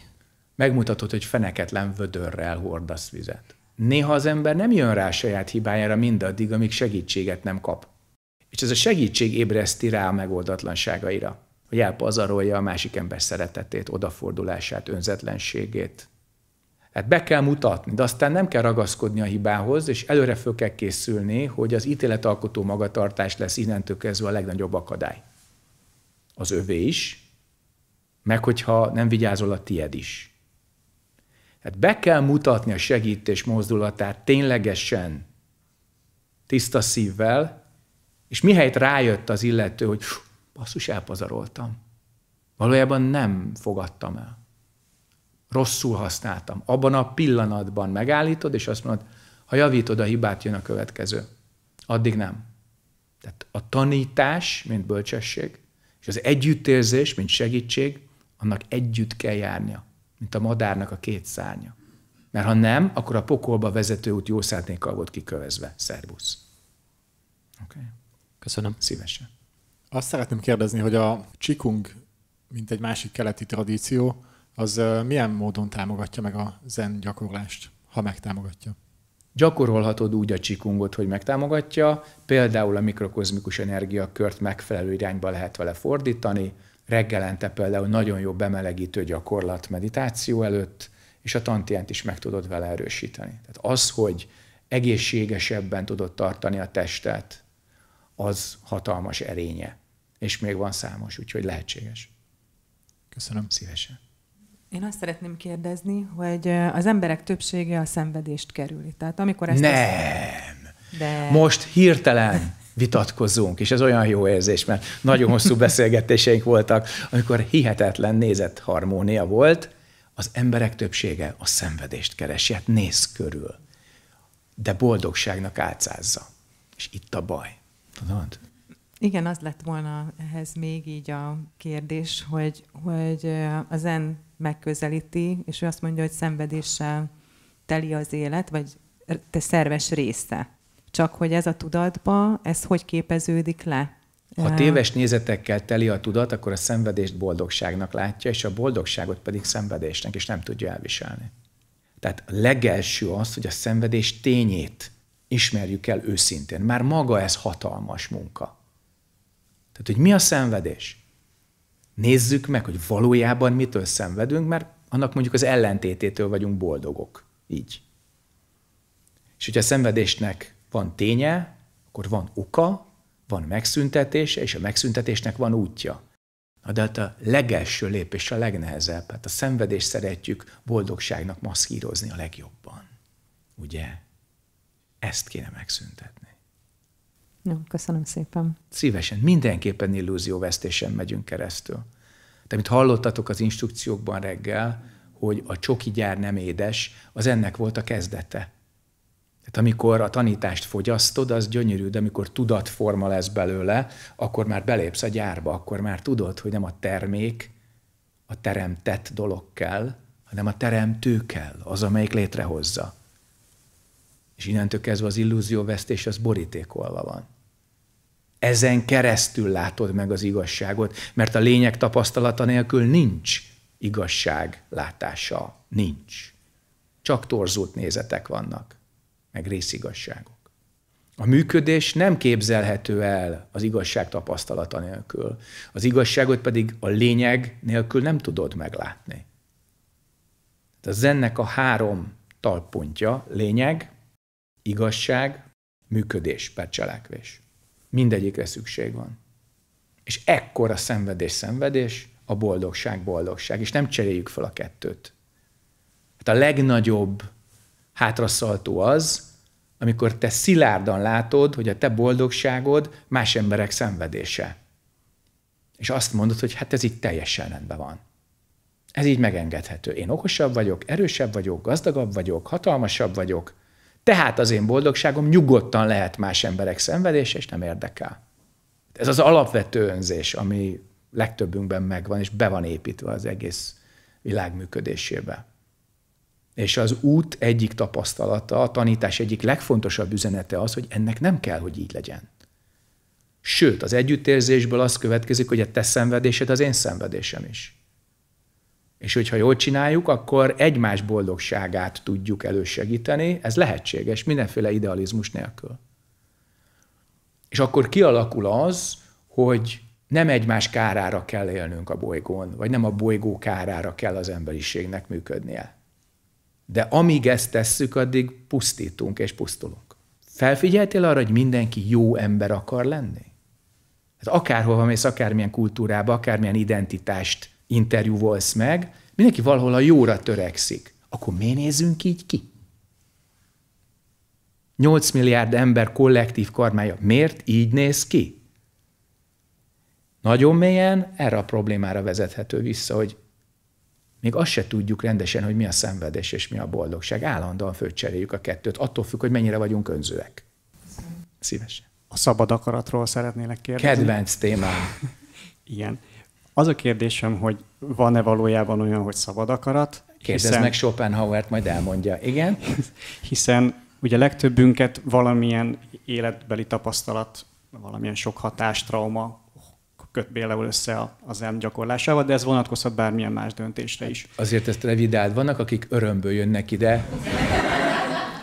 [SPEAKER 1] Megmutatod, hogy feneketlen vödörrel hordasz vizet. Néha az ember nem jön rá saját hibájára mindaddig, amíg segítséget nem kap és ez a segítség ébreszti rá a megoldatlanságaira, hogy elpazarolja a másik ember szeretetét, odafordulását, önzetlenségét. Hát be kell mutatni, de aztán nem kell ragaszkodni a hibához, és előre föl kell készülni, hogy az ítéletalkotó magatartás lesz innentől kezdve a legnagyobb akadály. Az övé is, meg hogyha nem vigyázol a tied is. Hát be kell mutatni a segítés mozdulatát ténylegesen, tiszta szívvel, és mihelyt rájött az illető, hogy basszus, elpazaroltam. Valójában nem fogadtam el. Rosszul használtam. Abban a pillanatban megállítod, és azt mondod, ha javítod a hibát, jön a következő. Addig nem. Tehát a tanítás, mint bölcsesség, és az együttérzés, mint segítség, annak együtt kell járnia, mint a madárnak a két szárnya. Mert ha nem, akkor a pokolba vezető út jó szándékkal volt kikövezve. Szervusz. Okay. Köszönöm. Szívesen. Azt szeretném kérdezni, hogy a csikung, mint egy másik keleti tradíció, az milyen módon támogatja meg a zen gyakorlást, ha megtámogatja? Gyakorolhatod úgy a csikungot, hogy megtámogatja, például a mikrokozmikus energiakört megfelelő irányba lehet vele fordítani, reggelente például nagyon jó bemelegítő gyakorlat meditáció előtt, és a tantient is meg tudod vele erősíteni. Tehát az, hogy egészségesebben tudod tartani a testet, az hatalmas erénye. És még van számos, úgyhogy lehetséges. Köszönöm szívesen.
[SPEAKER 2] Én azt szeretném kérdezni, hogy az emberek többsége a szenvedést kerüli. Tehát amikor ezt... Nem! Azt... De... Most
[SPEAKER 1] hirtelen vitatkozunk, és ez olyan jó érzés, mert nagyon hosszú beszélgetéseink voltak, amikor hihetetlen harmónia volt, az emberek többsége a szenvedést keresi, hát néz körül, de boldogságnak álcázza. És itt a baj. Tudod?
[SPEAKER 2] Igen, az lett volna ehhez még így a kérdés, hogy, hogy a zen megközelíti, és ő azt mondja, hogy szenvedéssel teli az élet, vagy te szerves része. Csak hogy ez a tudatba, ez hogy képeződik le? Ha téves
[SPEAKER 1] nézetekkel teli a tudat, akkor a szenvedést boldogságnak látja, és a boldogságot pedig szenvedésnek, és nem tudja elviselni. Tehát a legelső az, hogy a szenvedés tényét ismerjük el őszintén. Már maga ez hatalmas munka. Tehát, hogy mi a szenvedés? Nézzük meg, hogy valójában mitől szenvedünk, mert annak mondjuk az ellentététől vagyunk boldogok. Így. És hogyha a szenvedésnek van ténye, akkor van oka, van megszüntetése, és a megszüntetésnek van útja. Na, de hát a legelső lépés a legnehezebb. Hát a szenvedést szeretjük boldogságnak maszkírozni a legjobban. Ugye? Ezt kéne megszüntetni.
[SPEAKER 2] Jó, köszönöm szépen.
[SPEAKER 1] Szívesen, mindenképpen illúzióvesztésen megyünk keresztül. De amit hallottatok az instrukciókban reggel, hogy a csoki gyár nem édes, az ennek volt a kezdete. Tehát amikor a tanítást fogyasztod, az gyönyörű, de amikor tudatforma lesz belőle, akkor már belépsz a gyárba, akkor már tudod, hogy nem a termék, a teremtett dolog kell, hanem a teremtő kell, az, amelyik létrehozza. És innentől kezdve az illúzióvesztés az borítékolva van. Ezen keresztül látod meg az igazságot, mert a lényeg tapasztalata nélkül nincs igazság látása. Nincs. Csak torzult nézetek vannak, meg részigazságok. A működés nem képzelhető el az igazság tapasztalata nélkül. Az igazságot pedig a lényeg nélkül nem tudod meglátni. Tehát a zennek a három talpontja, lényeg, igazság, működés per cselekvés. Mindegyikre szükség van. És ekkora szenvedés, szenvedés, a boldogság, boldogság. És nem cseréljük fel a kettőt. Hát a legnagyobb hátraszaltó az, amikor te szilárdan látod, hogy a te boldogságod más emberek szenvedése. És azt mondod, hogy hát ez így teljesen rendben van. Ez így megengedhető. Én okosabb vagyok, erősebb vagyok, gazdagabb vagyok, hatalmasabb vagyok, tehát az én boldogságom nyugodtan lehet más emberek szenvedése, és nem érdekel. Ez az alapvető önzés, ami legtöbbünkben megvan, és be van építve az egész világ működésébe. És az út egyik tapasztalata, a tanítás egyik legfontosabb üzenete az, hogy ennek nem kell, hogy így legyen. Sőt, az együttérzésből az következik, hogy a te szenvedésed az én szenvedésem is. És hogyha jól csináljuk, akkor egymás boldogságát tudjuk elősegíteni, ez lehetséges, mindenféle idealizmus nélkül. És akkor kialakul az, hogy nem egymás kárára kell élnünk a bolygón, vagy nem a bolygó kárára kell az emberiségnek működnie. De amíg ezt tesszük, addig pusztítunk és pusztulunk. Felfigyeltél arra, hogy mindenki jó ember akar lenni? Hát akárhova mész, akármilyen kultúrába, akármilyen identitást Interjú volsz meg, mindenki valahol a jóra törekszik. Akkor miért nézünk így ki? 8 milliárd ember kollektív karmája. Miért így néz ki? Nagyon mélyen erre a problémára vezethető vissza, hogy még azt se tudjuk rendesen, hogy mi a szenvedés és mi a boldogság. Állandóan fölcseréljük a kettőt, attól függ, hogy mennyire vagyunk önzőek. Szívesen.
[SPEAKER 4] A szabad akaratról szeretnélek kérdezni. Kedvenc
[SPEAKER 1] témám.
[SPEAKER 4] Igen. Az a kérdésem, hogy van-e valójában olyan, hogy szabad akarat? Kérdezd hiszen... meg schopenhauer majd elmondja. Igen? Hiszen ugye legtöbbünket valamilyen életbeli tapasztalat, valamilyen sok hatás, trauma köt például össze az elm gyakorlásával, de ez vonatkozhat bármilyen más döntésre is.
[SPEAKER 1] Hát azért ezt revidált vannak, akik örömből jönnek ide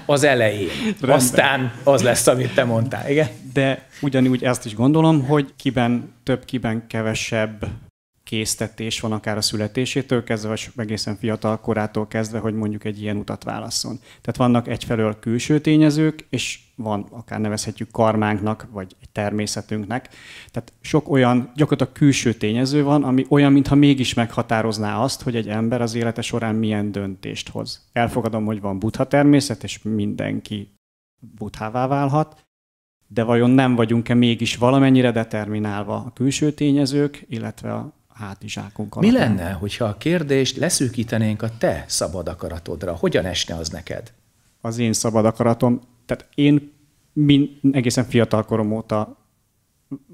[SPEAKER 1] az elején. Rendben. Aztán az lesz, amit te mondtál, igen?
[SPEAKER 4] De ugyanúgy ezt is gondolom, hogy kiben több, kiben kevesebb késztetés van akár a születésétől kezdve, vagy egészen fiatal korától kezdve, hogy mondjuk egy ilyen utat válasszon. Tehát vannak egyfelől külső tényezők, és van, akár nevezhetjük karmánknak, vagy természetünknek. Tehát sok olyan, gyakorlatilag külső tényező van, ami olyan, mintha mégis meghatározná azt, hogy egy ember az élete során milyen döntést hoz. Elfogadom, hogy van buddha természet, és mindenki buthává válhat, de vajon nem vagyunk-e mégis valamennyire determinálva a külső tényezők, illetve a hátizsákunk alatt. Mi lenne, hogyha a kérdést leszűkítenénk a te szabad akaratodra? Hogyan esne az neked? Az én szabad akaratom, tehát én min, egészen fiatal korom óta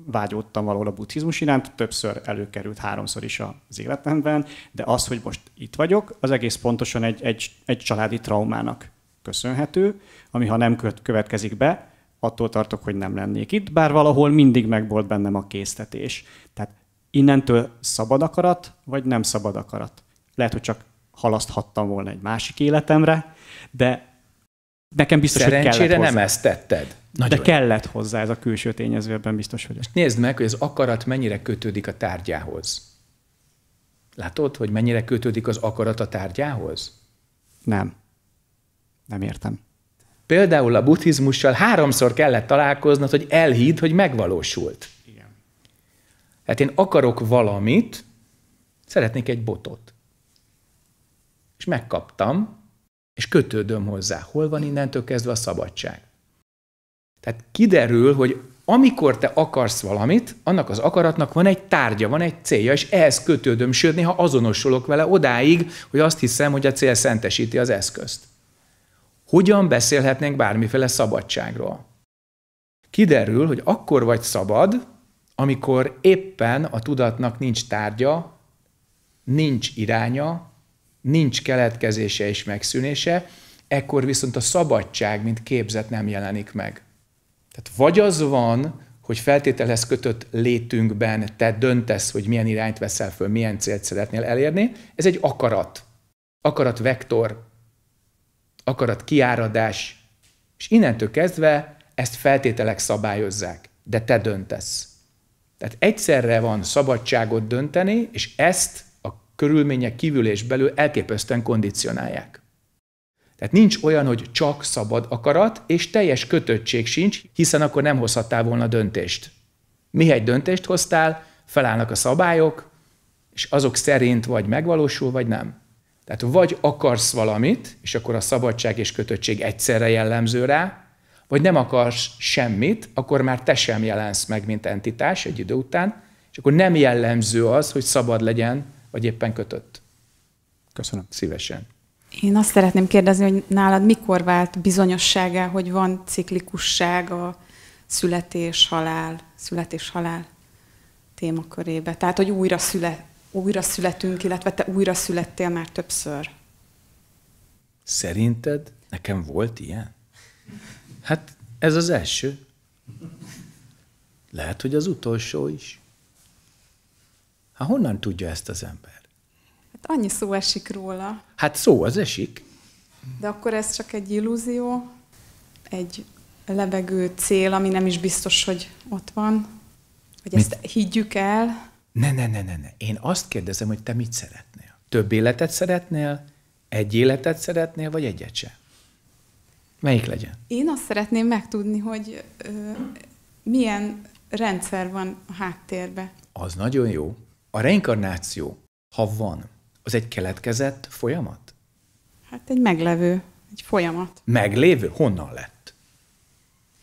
[SPEAKER 4] vágyódtam valahol a buddhizmus iránt, többször előkerült háromszor is az életemben, de az, hogy most itt vagyok, az egész pontosan egy, egy, egy családi traumának köszönhető, ami ha nem következik be, attól tartok, hogy nem lennék itt, bár valahol mindig megvolt bennem a késztetés. Tehát innentől szabad akarat, vagy nem szabad akarat. Lehet, hogy csak halaszthattam volna egy másik életemre, de nekem biztos, Szerencsére hogy kellett hozzá. nem ezt tetted. Nagyon. De kellett hozzá ez a külső tényező, ebben biztos vagyok. Most
[SPEAKER 1] nézd meg, hogy az akarat mennyire kötődik a tárgyához. Látod, hogy mennyire kötődik az akarat a tárgyához?
[SPEAKER 4] Nem. Nem értem.
[SPEAKER 1] Például a buddhizmussal háromszor kellett találkoznod, hogy elhidd, hogy megvalósult. Hát én akarok valamit, szeretnék egy botot. És megkaptam, és kötődöm hozzá. Hol van innentől kezdve a szabadság? Tehát kiderül, hogy amikor te akarsz valamit, annak az akaratnak van egy tárgya, van egy célja, és ehhez kötődöm, sőt, néha azonosulok vele odáig, hogy azt hiszem, hogy a cél szentesíti az eszközt. Hogyan beszélhetnénk bármiféle szabadságról? Kiderül, hogy akkor vagy szabad, amikor éppen a tudatnak nincs tárgya, nincs iránya, nincs keletkezése és megszűnése, ekkor viszont a szabadság, mint képzet nem jelenik meg. Tehát vagy az van, hogy feltételhez kötött létünkben te döntesz, hogy milyen irányt veszel föl, milyen célt szeretnél elérni, ez egy akarat. Akarat vektor, akarat kiáradás, és innentől kezdve ezt feltételek szabályozzák, de te döntesz. Tehát egyszerre van szabadságot dönteni, és ezt a körülmények kívül és belül elképesztően kondicionálják. Tehát nincs olyan, hogy csak szabad akarat, és teljes kötöttség sincs, hiszen akkor nem hozhattál volna döntést. egy döntést hoztál, felállnak a szabályok, és azok szerint vagy megvalósul, vagy nem. Tehát vagy akarsz valamit, és akkor a szabadság és kötöttség egyszerre jellemző rá, vagy nem akarsz semmit, akkor már te sem jelensz meg, mint entitás egy idő után, és akkor nem jellemző az, hogy szabad legyen, vagy éppen kötött. Köszönöm. Szívesen.
[SPEAKER 7] Én azt szeretném kérdezni, hogy nálad mikor vált bizonyosságá, hogy van ciklikusság a születés-halál, születés-halál témakörébe? Tehát, hogy újra, szület, újra születünk, illetve te újra születtél már többször.
[SPEAKER 1] Szerinted nekem volt ilyen? Hát ez az első. Lehet, hogy az utolsó is. Hát honnan tudja ezt az ember?
[SPEAKER 7] Hát annyi szó esik róla.
[SPEAKER 1] Hát szó az esik.
[SPEAKER 7] De akkor ez csak egy illúzió, egy levegő cél, ami nem is biztos, hogy ott van? Hogy ezt mit? higgyük el?
[SPEAKER 1] Ne, ne, ne, ne, ne. Én azt kérdezem, hogy te mit szeretnél? Több életet szeretnél? Egy életet szeretnél, vagy egyet sem? Melyik legyen?
[SPEAKER 7] Én azt szeretném megtudni, hogy ö, milyen rendszer van a háttérbe.
[SPEAKER 1] Az nagyon jó. A reinkarnáció, ha van, az egy keletkezett folyamat?
[SPEAKER 7] Hát egy meglevő, egy folyamat.
[SPEAKER 1] Meglévő? Honnan lett?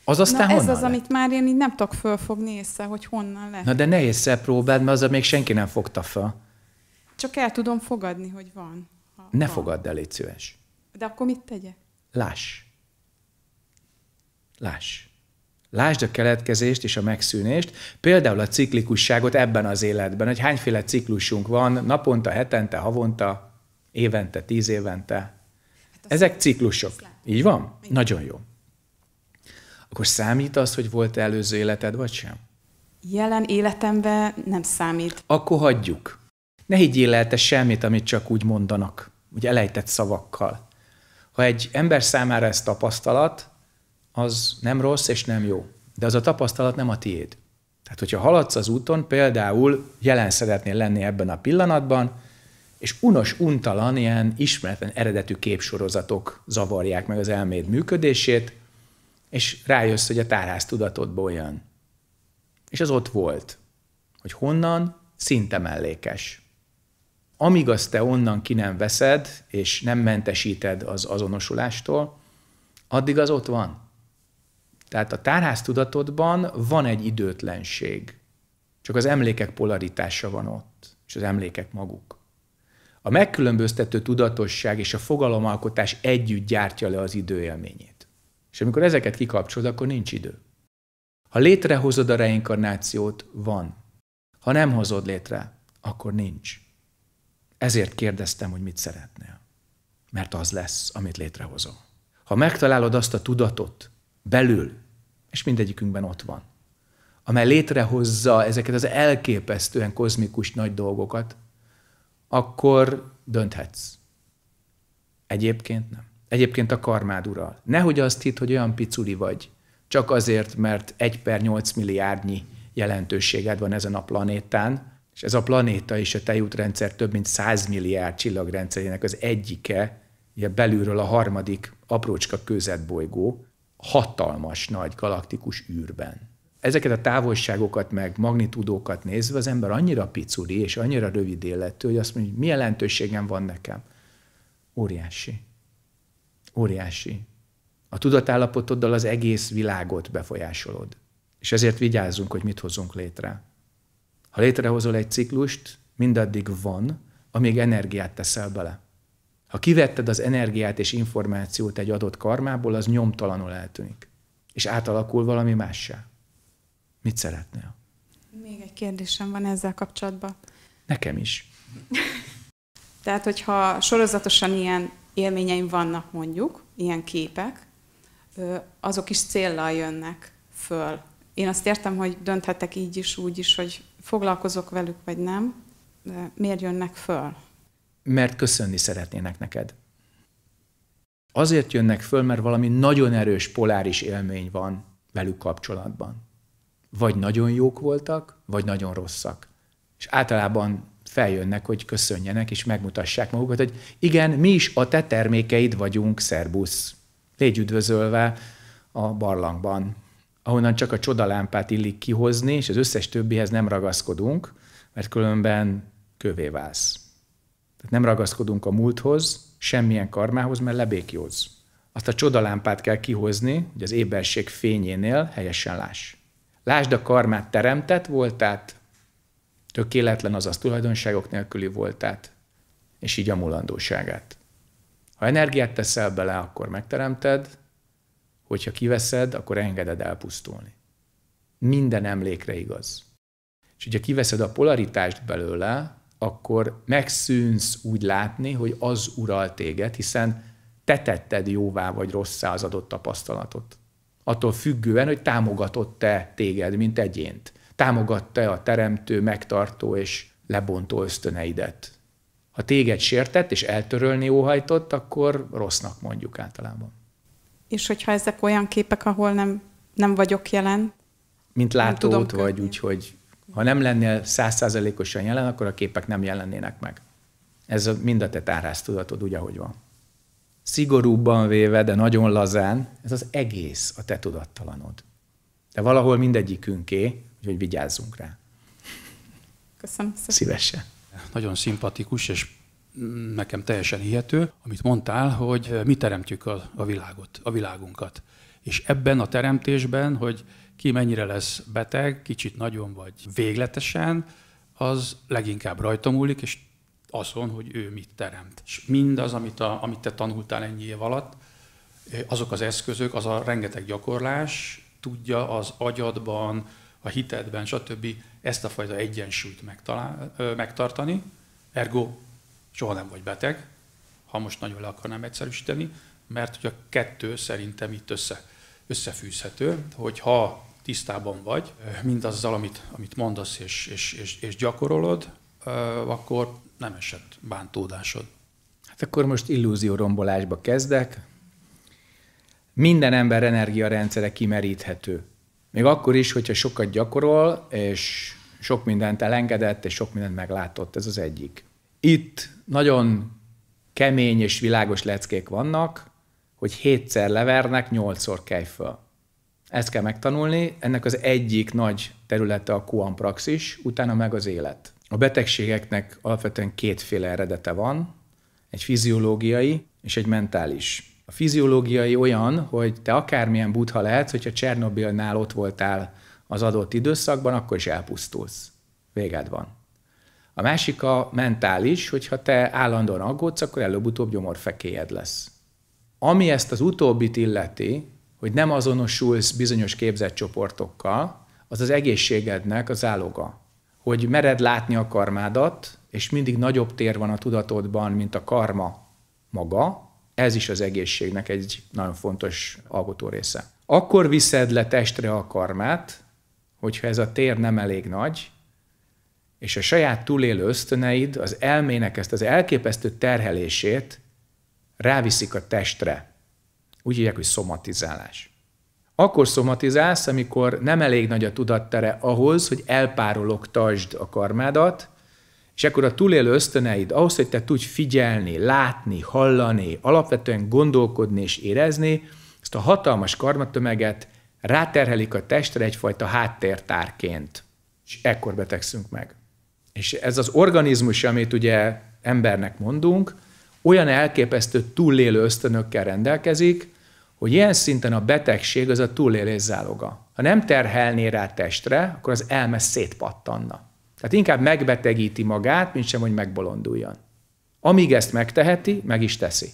[SPEAKER 1] Az aztán Na, ez honnan az, lett?
[SPEAKER 7] amit már én így nem tudok fölfogni észre, hogy honnan lett. Na
[SPEAKER 1] de ne észre próbáld, mert az még senki nem fogta fel.
[SPEAKER 7] Csak el tudom fogadni, hogy van.
[SPEAKER 1] Ne van. fogadd el, légy szíves.
[SPEAKER 7] De akkor mit tegyek?
[SPEAKER 1] Láss. Láss! Lásd a keletkezést és a megszűnést, például a ciklikusságot ebben az életben, hogy hányféle ciklusunk van, naponta, hetente, havonta, évente, tíz évente. Hát Ezek ciklusok. Így van? Nagyon jó. Akkor számít az, hogy volt -e előző életed, vagy sem?
[SPEAKER 7] Jelen életemben nem számít.
[SPEAKER 1] Akkor hagyjuk. Ne higgyél el te semmit, amit csak úgy mondanak, úgy elejtett szavakkal. Ha egy ember számára ez tapasztalat, az nem rossz és nem jó. De az a tapasztalat nem a tiéd. Tehát, hogyha haladsz az úton, például jelen szeretnél lenni ebben a pillanatban, és unos, untalan, ilyen ismeretlen eredetű képsorozatok zavarják meg az elméd működését, és rájössz, hogy a tárház tudatodból jön. És az ott volt, hogy honnan szinte mellékes. Amíg azt te onnan ki nem veszed, és nem mentesíted az azonosulástól, addig az ott van. Tehát a tárház tudatodban van egy időtlenség, csak az emlékek polaritása van ott, és az emlékek maguk. A megkülönböztető tudatosság és a fogalomalkotás együtt gyártja le az időélményét. És amikor ezeket kikapcsolod, akkor nincs idő. Ha létrehozod a reinkarnációt, van. Ha nem hozod létre, akkor nincs. Ezért kérdeztem, hogy mit szeretnél. Mert az lesz, amit létrehozom. Ha megtalálod azt a tudatot, belül, és mindegyikünkben ott van, amely létrehozza ezeket az elképesztően kozmikus nagy dolgokat, akkor dönthetsz. Egyébként nem. Egyébként a karmád ural. Nehogy azt hitt, hogy olyan piculi vagy, csak azért, mert egy per 8 milliárdnyi jelentőséged van ezen a planétán, és ez a planéta és a tejútrendszer több mint 100 milliárd csillagrendszerének az egyike, ugye belülről a harmadik aprócska kőzetbolygó, hatalmas nagy galaktikus űrben. Ezeket a távolságokat meg magnitudókat nézve az ember annyira picuri és annyira rövid életű, hogy azt mondja, hogy mi jelentőségem van nekem. Óriási. Óriási. A tudatállapotoddal az egész világot befolyásolod. És ezért vigyázzunk, hogy mit hozunk létre. Ha létrehozol egy ciklust, mindaddig van, amíg energiát teszel bele. Ha kivetted az energiát és információt egy adott karmából, az nyomtalanul eltűnik, és átalakul valami mássá.
[SPEAKER 7] Mit szeretnél? Még egy kérdésem van ezzel kapcsolatban.
[SPEAKER 1] Nekem is.
[SPEAKER 7] Tehát, hogyha sorozatosan ilyen élményeim vannak mondjuk, ilyen képek, azok is céllal jönnek föl. Én azt értem, hogy dönthetek így is, úgy is, hogy foglalkozok velük, vagy nem, de miért jönnek föl?
[SPEAKER 1] mert köszönni szeretnének neked. Azért jönnek föl, mert valami nagyon erős poláris élmény van velük kapcsolatban. Vagy nagyon jók voltak, vagy nagyon rosszak. És általában feljönnek, hogy köszönjenek, és megmutassák magukat, hogy igen, mi is a te termékeid vagyunk, szerbusz. Légy üdvözölve a barlangban, ahonnan csak a csodalámpát illik kihozni, és az összes többihez nem ragaszkodunk, mert különben kövé válsz. Tehát nem ragaszkodunk a múlthoz, semmilyen karmához, mert lebékjóz. Azt a csodalámpát kell kihozni, hogy az éberség fényénél helyesen láss. Lásd a karmát teremtett voltát, tökéletlen, azaz tulajdonságok nélküli voltát, és így a mulandóságát. Ha energiát teszel bele, akkor megteremted, hogyha kiveszed, akkor engeded elpusztulni. Minden emlékre igaz. És hogyha kiveszed a polaritást belőle, akkor megszűnsz úgy látni, hogy az ural téged, hiszen te tetted jóvá vagy rosszá az adott tapasztalatot. Attól függően, hogy támogatott-e téged, mint egyént. Támogatta-e a teremtő, megtartó és lebontó ösztöneidet. Ha téged sértett és eltörölni óhajtott, akkor rossznak mondjuk általában.
[SPEAKER 7] És hogyha ezek olyan képek, ahol nem, nem vagyok jelen?
[SPEAKER 1] Mint látót vagy vagy, úgyhogy ha nem lennél százszázalékosan jelen, akkor a képek nem jelennének meg. Ez mind a te tárháztudatod, tudatod, úgy, ahogy van. Szigorúbban véve, de nagyon lazán, ez az egész a te tudattalanod. De valahol
[SPEAKER 5] mindegyikünké, úgyhogy vigyázzunk rá.
[SPEAKER 7] Köszönöm szépen. Szívesen.
[SPEAKER 5] Nagyon szimpatikus, és nekem teljesen hihető, amit mondtál, hogy mi teremtjük a, a világot, a világunkat. És ebben a teremtésben, hogy ki mennyire lesz beteg, kicsit nagyon vagy végletesen, az leginkább rajta múlik, és azon, hogy ő mit teremt. És mindaz, amit, a, amit te tanultál ennyi év alatt, azok az eszközök, az a rengeteg gyakorlás tudja az agyadban, a hitedben, stb. ezt a fajta egyensúlyt megtalál, megtartani, ergo soha nem vagy beteg, ha most nagyon le akarnám egyszerűsíteni, mert hogy a kettő szerintem itt össze, összefűzhető, hogy ha tisztában vagy eh, mindazzal, amit, amit mondasz és, és, és, és gyakorolod, eh, akkor nem esett bántódásod.
[SPEAKER 1] Hát akkor most illúzió rombolásba kezdek. Minden ember energiarendszere kimeríthető. Még akkor is, hogyha sokat gyakorol, és sok mindent elengedett, és sok mindent meglátott, ez az egyik. Itt nagyon kemény és világos leckék vannak, hogy hétszer levernek, nyolcszor kell föl. Ezt kell megtanulni, ennek az egyik nagy területe a QAM praxis, utána meg az élet. A betegségeknek alapvetően kétféle eredete van, egy fiziológiai és egy mentális. A fiziológiai olyan, hogy te akármilyen butha lehetsz, hogyha Csernobilnál ott voltál az adott időszakban, akkor is elpusztulsz. Véged van. A másik a mentális, hogyha te állandóan aggódsz, akkor előbb-utóbb gyomorfekélyed lesz. Ami ezt az utóbbit illeti, hogy nem azonosulsz bizonyos képzett csoportokkal, az az egészségednek az áloga. Hogy mered látni a karmádat, és mindig nagyobb tér van a tudatodban, mint a karma maga, ez is az egészségnek egy nagyon fontos alkotó része. Akkor viszed le testre a karmát, hogyha ez a tér nem elég nagy, és a saját túlélő ösztöneid, az elmének ezt az elképesztő terhelését ráviszik a testre. Úgy hívják, hogy szomatizálás. Akkor szomatizálsz, amikor nem elég nagy a tudattere ahhoz, hogy elpárologtasd a karmádat, és akkor a túlélő ösztöneid ahhoz, hogy te tudj figyelni, látni, hallani, alapvetően gondolkodni és érezni, ezt a hatalmas karmatömeget ráterhelik a testre egyfajta háttértárként. És ekkor betegszünk meg. És ez az organizmus, amit ugye embernek mondunk, olyan elképesztő túlélő ösztönökkel rendelkezik, hogy ilyen szinten a betegség az a túlélés záloga. Ha nem terhelné rá testre, akkor az elme szétpattanna. Tehát inkább megbetegíti magát, mint sem, hogy megbolonduljon. Amíg ezt megteheti, meg is teszi.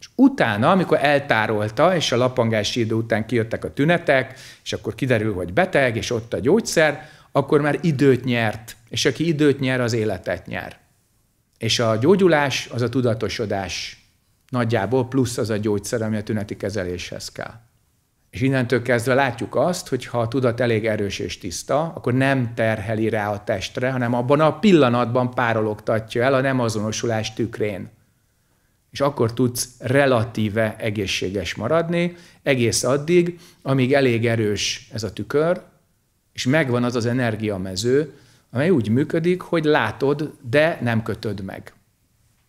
[SPEAKER 1] És utána, amikor eltárolta, és a lapangási idő után kijöttek a tünetek, és akkor kiderül, hogy beteg, és ott a gyógyszer, akkor már időt nyert. És aki időt nyer, az életet nyer. És a gyógyulás az a tudatosodás Nagyjából plusz az a gyógyszer, ami a tüneti kezeléshez kell. És innentől kezdve látjuk azt, hogy ha a tudat elég erős és tiszta, akkor nem terheli rá a testre, hanem abban a pillanatban párologtatja el a nem azonosulás tükrén. És akkor tudsz relatíve egészséges maradni, egész addig, amíg elég erős ez a tükör, és megvan az az energiamező, amely úgy működik, hogy látod, de nem kötöd meg.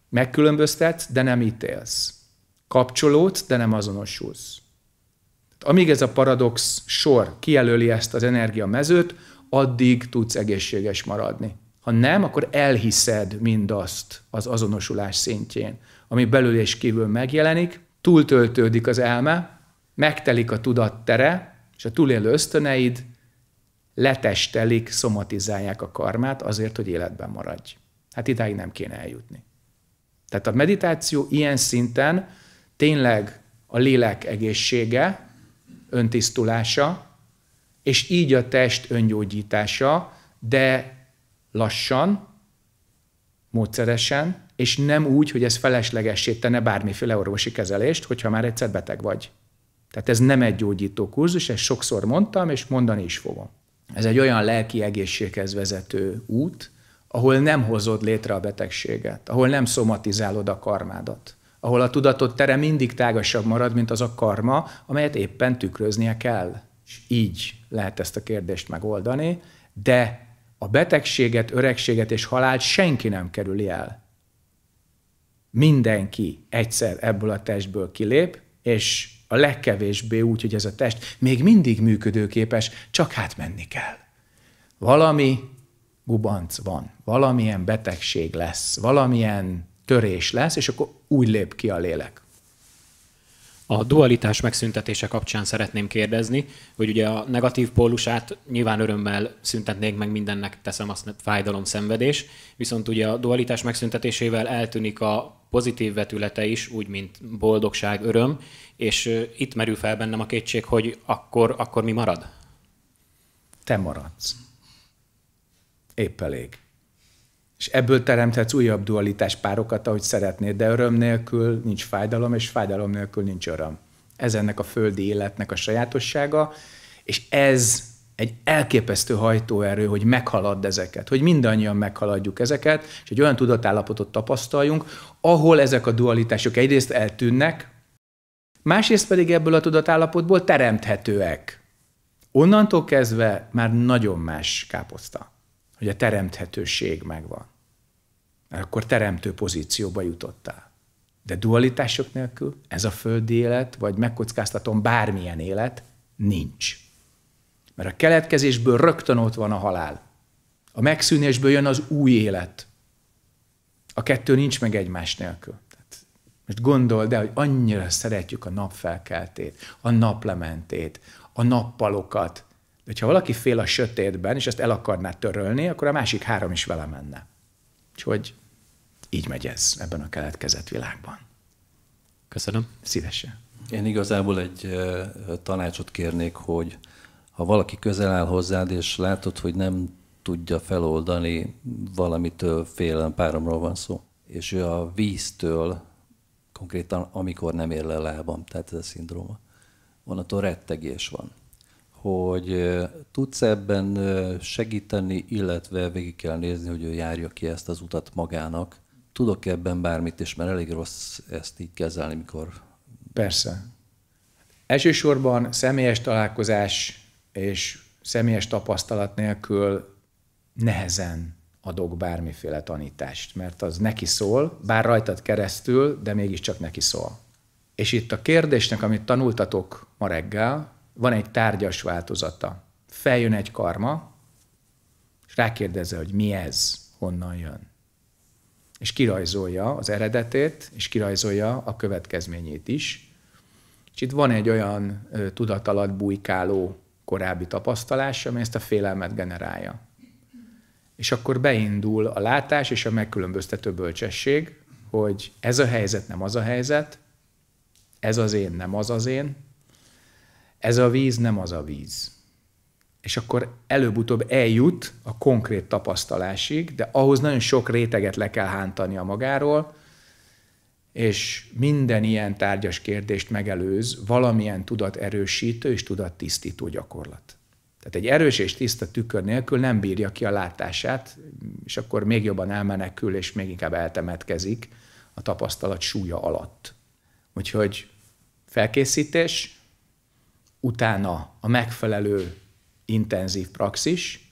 [SPEAKER 1] Megkülönböztet, de nem ítélsz. Kapcsolódsz, de nem azonosulsz. Amíg ez a paradox sor kijelöli ezt az energiamezőt, addig tudsz egészséges maradni. Ha nem, akkor elhiszed mindazt az azonosulás szintjén, ami belül és kívül megjelenik, túltöltődik az elme, megtelik a tudattere, és a túlélő ösztöneid letestelik, szomatizálják a karmát azért, hogy életben maradj. Hát idáig nem kéne eljutni. Tehát a meditáció ilyen szinten tényleg a lélek egészsége, öntisztulása, és így a test öngyógyítása, de lassan, módszeresen, és nem úgy, hogy ez feleslegessé tenne bármiféle orvosi kezelést, hogyha már egyszer beteg vagy. Tehát ez nem egy gyógyító kurzus, ezt sokszor mondtam, és mondani is fogom. Ez egy olyan lelki egészséghez vezető út, ahol nem hozod létre a betegséget, ahol nem szomatizálod a karmádat, ahol a tudatod tere mindig tágasabb marad, mint az a karma, amelyet éppen tükröznie kell. És így lehet ezt a kérdést megoldani, de a betegséget, öregséget és halált senki nem kerüli el. Mindenki egyszer ebből a testből kilép, és a legkevésbé úgy, hogy ez a test még mindig működőképes, csak hát menni kell. Valami gubanc van, valamilyen betegség lesz, valamilyen törés lesz, és akkor úgy lép ki a lélek.
[SPEAKER 4] A dualitás megszüntetése kapcsán szeretném kérdezni, hogy ugye a negatív pólusát nyilván örömmel szüntetnék meg mindennek, teszem azt fájdalom, szenvedés, viszont ugye a dualitás megszüntetésével eltűnik a pozitív vetülete is, úgy, mint boldogság, öröm, és itt merül fel bennem a kétség, hogy akkor, akkor mi marad?
[SPEAKER 1] Te maradsz épp elég. És ebből teremthetsz újabb dualitás párokat, ahogy szeretnéd, de öröm nélkül nincs fájdalom, és fájdalom nélkül nincs öröm. Ez ennek a földi életnek a sajátossága, és ez egy elképesztő hajtóerő, hogy meghalad ezeket, hogy mindannyian meghaladjuk ezeket, és egy olyan tudatállapotot tapasztaljunk, ahol ezek a dualitások egyrészt eltűnnek, másrészt pedig ebből a tudatállapotból teremthetőek. Onnantól kezdve már nagyon más káposzta hogy a teremthetőség megvan. Mert akkor teremtő pozícióba jutottál. De dualitások nélkül ez a földi élet, vagy megkockáztatom bármilyen élet, nincs. Mert a keletkezésből rögtön ott van a halál. A megszűnésből jön az új élet. A kettő nincs meg egymás nélkül. Tehát most gondold el, hogy annyira szeretjük a napfelkeltét, a naplementét, a nappalokat, hogyha valaki fél a sötétben, és ezt el akarná törölni, akkor a másik három is vele menne. Úgyhogy így megy ez ebben a keletkezett világban. Köszönöm. Szívesen.
[SPEAKER 3] Én igazából egy tanácsot kérnék, hogy ha valaki közel áll hozzád, és látod, hogy nem tudja feloldani valamitől félelem, páromról van szó, és ő a víztől konkrétan, amikor nem ér le a lábam, tehát ez a szindróma, onnantól rettegés van hogy tudsz ebben segíteni, illetve végig kell nézni, hogy ő járja ki ezt az utat magának. Tudok ebben bármit is, mert elég rossz ezt így kezelni, mikor... Persze. Elsősorban személyes találkozás és személyes
[SPEAKER 1] tapasztalat nélkül nehezen adok bármiféle tanítást, mert az neki szól, bár rajtad keresztül, de mégiscsak neki szól. És itt a kérdésnek, amit tanultatok ma reggel, van egy tárgyas változata. Feljön egy karma, és rákérdezze, hogy mi ez, honnan jön. És kirajzolja az eredetét, és kirajzolja a következményét is. És itt van egy olyan tudatalat bujkáló korábbi tapasztalás, ami ezt a félelmet generálja. És akkor beindul a látás és a megkülönböztető bölcsesség, hogy ez a helyzet nem az a helyzet, ez az én nem az az én, ez a víz nem az a víz. És akkor előbb-utóbb eljut a konkrét tapasztalásig, de ahhoz nagyon sok réteget le kell hántani a magáról, és minden ilyen tárgyas kérdést megelőz valamilyen tudaterősítő és tudattisztító gyakorlat. Tehát egy erős és tiszta tükör nélkül nem bírja ki a látását, és akkor még jobban elmenekül, és még inkább eltemetkezik a tapasztalat súlya alatt. Úgyhogy felkészítés, utána a megfelelő intenzív praxis,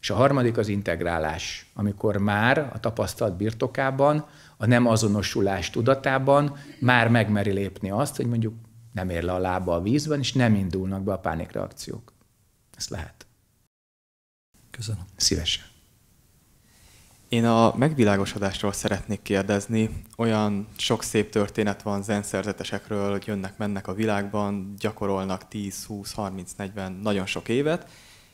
[SPEAKER 1] és a harmadik az integrálás, amikor már a tapasztalat birtokában, a nem azonosulás tudatában már megmeri lépni azt, hogy mondjuk nem ér le a lába a vízben, és nem indulnak be a pánikreakciók. Ez lehet. Köszönöm. Szívesen.
[SPEAKER 4] Én a megvilágosodásról szeretnék kérdezni. Olyan sok szép történet van zenszerzetesekről, hogy jönnek, mennek a világban, gyakorolnak 10, 20, 30, 40, nagyon sok évet.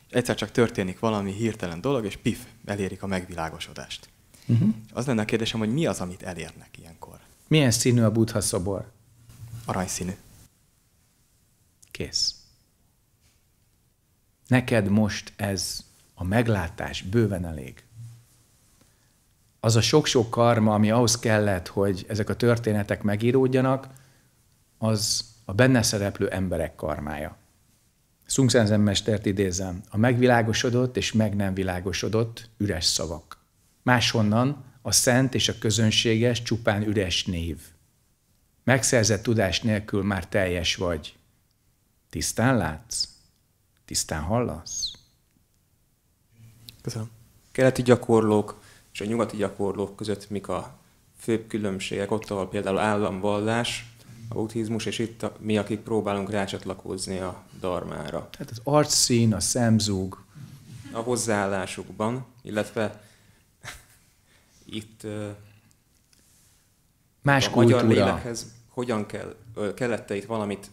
[SPEAKER 4] Egyszer csak történik valami hirtelen dolog, és pif, elérik a megvilágosodást. Uh-huh. Az lenne a kérdésem, hogy mi az, amit elérnek ilyenkor?
[SPEAKER 1] Milyen színű a buddha szobor? Aranyszínű. Kész. Neked most ez a meglátás bőven elég az a sok-sok karma, ami ahhoz kellett, hogy ezek a történetek megíródjanak, az a benne szereplő emberek karmája. Sun mestert idézem, a megvilágosodott és meg nem világosodott üres szavak. Máshonnan a szent és a közönséges csupán üres név. Megszerzett tudás nélkül már teljes vagy. Tisztán látsz? Tisztán hallasz?
[SPEAKER 6] Köszönöm. Keleti gyakorlók, és a nyugati gyakorlók között mik a főbb különbségek, ott, ahol például államvallás, a autizmus, és itt a, mi, akik próbálunk rácsatlakozni a darmára. Tehát
[SPEAKER 1] az arcszín, a szemzúg.
[SPEAKER 6] A hozzáállásukban, illetve itt
[SPEAKER 1] Más a kultúra. magyar lélekhez
[SPEAKER 6] hogyan kell, kellette itt valamit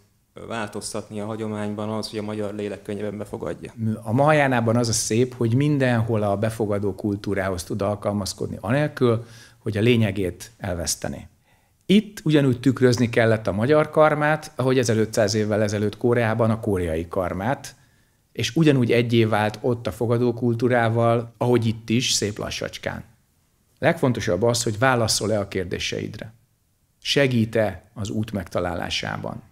[SPEAKER 6] változtatni a hagyományban az, hogy a magyar könnyebben befogadja.
[SPEAKER 1] A mahajánában az a szép, hogy mindenhol a befogadó kultúrához tud alkalmazkodni, anélkül, hogy a lényegét elvesztené. Itt ugyanúgy tükrözni kellett a magyar karmát, ahogy 1500 évvel ezelőtt Koreában a koreai karmát, és ugyanúgy egyé vált ott a kultúrával, ahogy itt is, szép lassacskán. Legfontosabb az, hogy válaszol-e a kérdéseidre. Segít-e az út megtalálásában?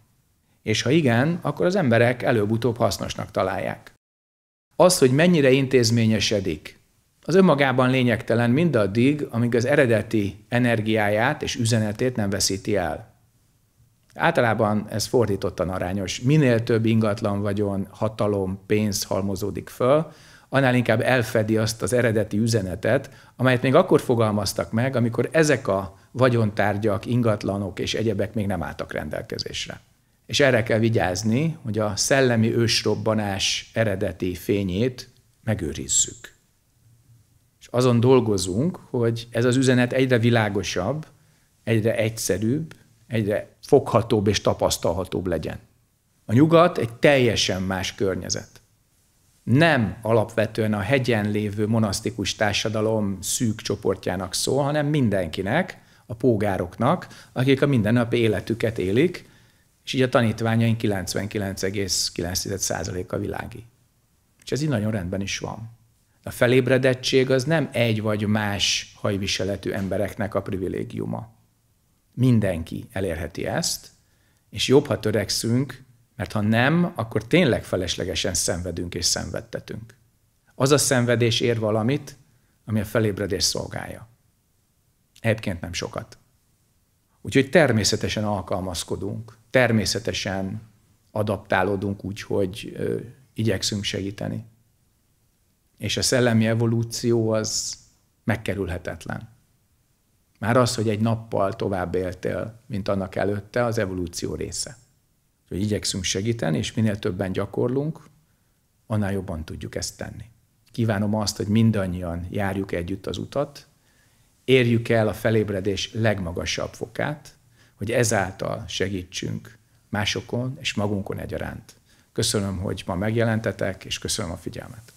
[SPEAKER 1] És ha igen, akkor az emberek előbb-utóbb hasznosnak találják. Az, hogy mennyire intézményesedik, az önmagában lényegtelen mindaddig, amíg az eredeti energiáját és üzenetét nem veszíti el. Általában ez fordítottan arányos. Minél több ingatlan vagyon, hatalom, pénz halmozódik föl, annál inkább elfedi azt az eredeti üzenetet, amelyet még akkor fogalmaztak meg, amikor ezek a vagyontárgyak, ingatlanok és egyebek még nem álltak rendelkezésre. És erre kell vigyázni, hogy a szellemi ősrobbanás eredeti fényét megőrizzük. És azon dolgozunk, hogy ez az üzenet egyre világosabb, egyre egyszerűbb, egyre foghatóbb és tapasztalhatóbb legyen. A nyugat egy teljesen más környezet. Nem alapvetően a hegyen lévő monasztikus társadalom szűk csoportjának szól, hanem mindenkinek, a pógároknak, akik a mindennapi életüket élik, és így a tanítványaink 99,9%-a világi. És ez így nagyon rendben is van. A felébredettség az nem egy vagy más hajviseletű embereknek a privilégiuma. Mindenki elérheti ezt, és jobb, ha törekszünk, mert ha nem, akkor tényleg feleslegesen szenvedünk és szenvedtetünk. Az a szenvedés ér valamit, ami a felébredés szolgálja. Egyébként nem sokat. Úgyhogy természetesen alkalmazkodunk, természetesen adaptálódunk úgy, hogy ö, igyekszünk segíteni. És a szellemi evolúció az megkerülhetetlen. Már az, hogy egy nappal tovább éltél, mint annak előtte, az evolúció része. Hogy igyekszünk segíteni, és minél többen gyakorlunk, annál jobban tudjuk ezt tenni. Kívánom azt, hogy mindannyian járjuk együtt az utat, érjük el a felébredés legmagasabb fokát, hogy ezáltal segítsünk másokon és magunkon egyaránt. Köszönöm, hogy ma megjelentetek, és köszönöm a figyelmet.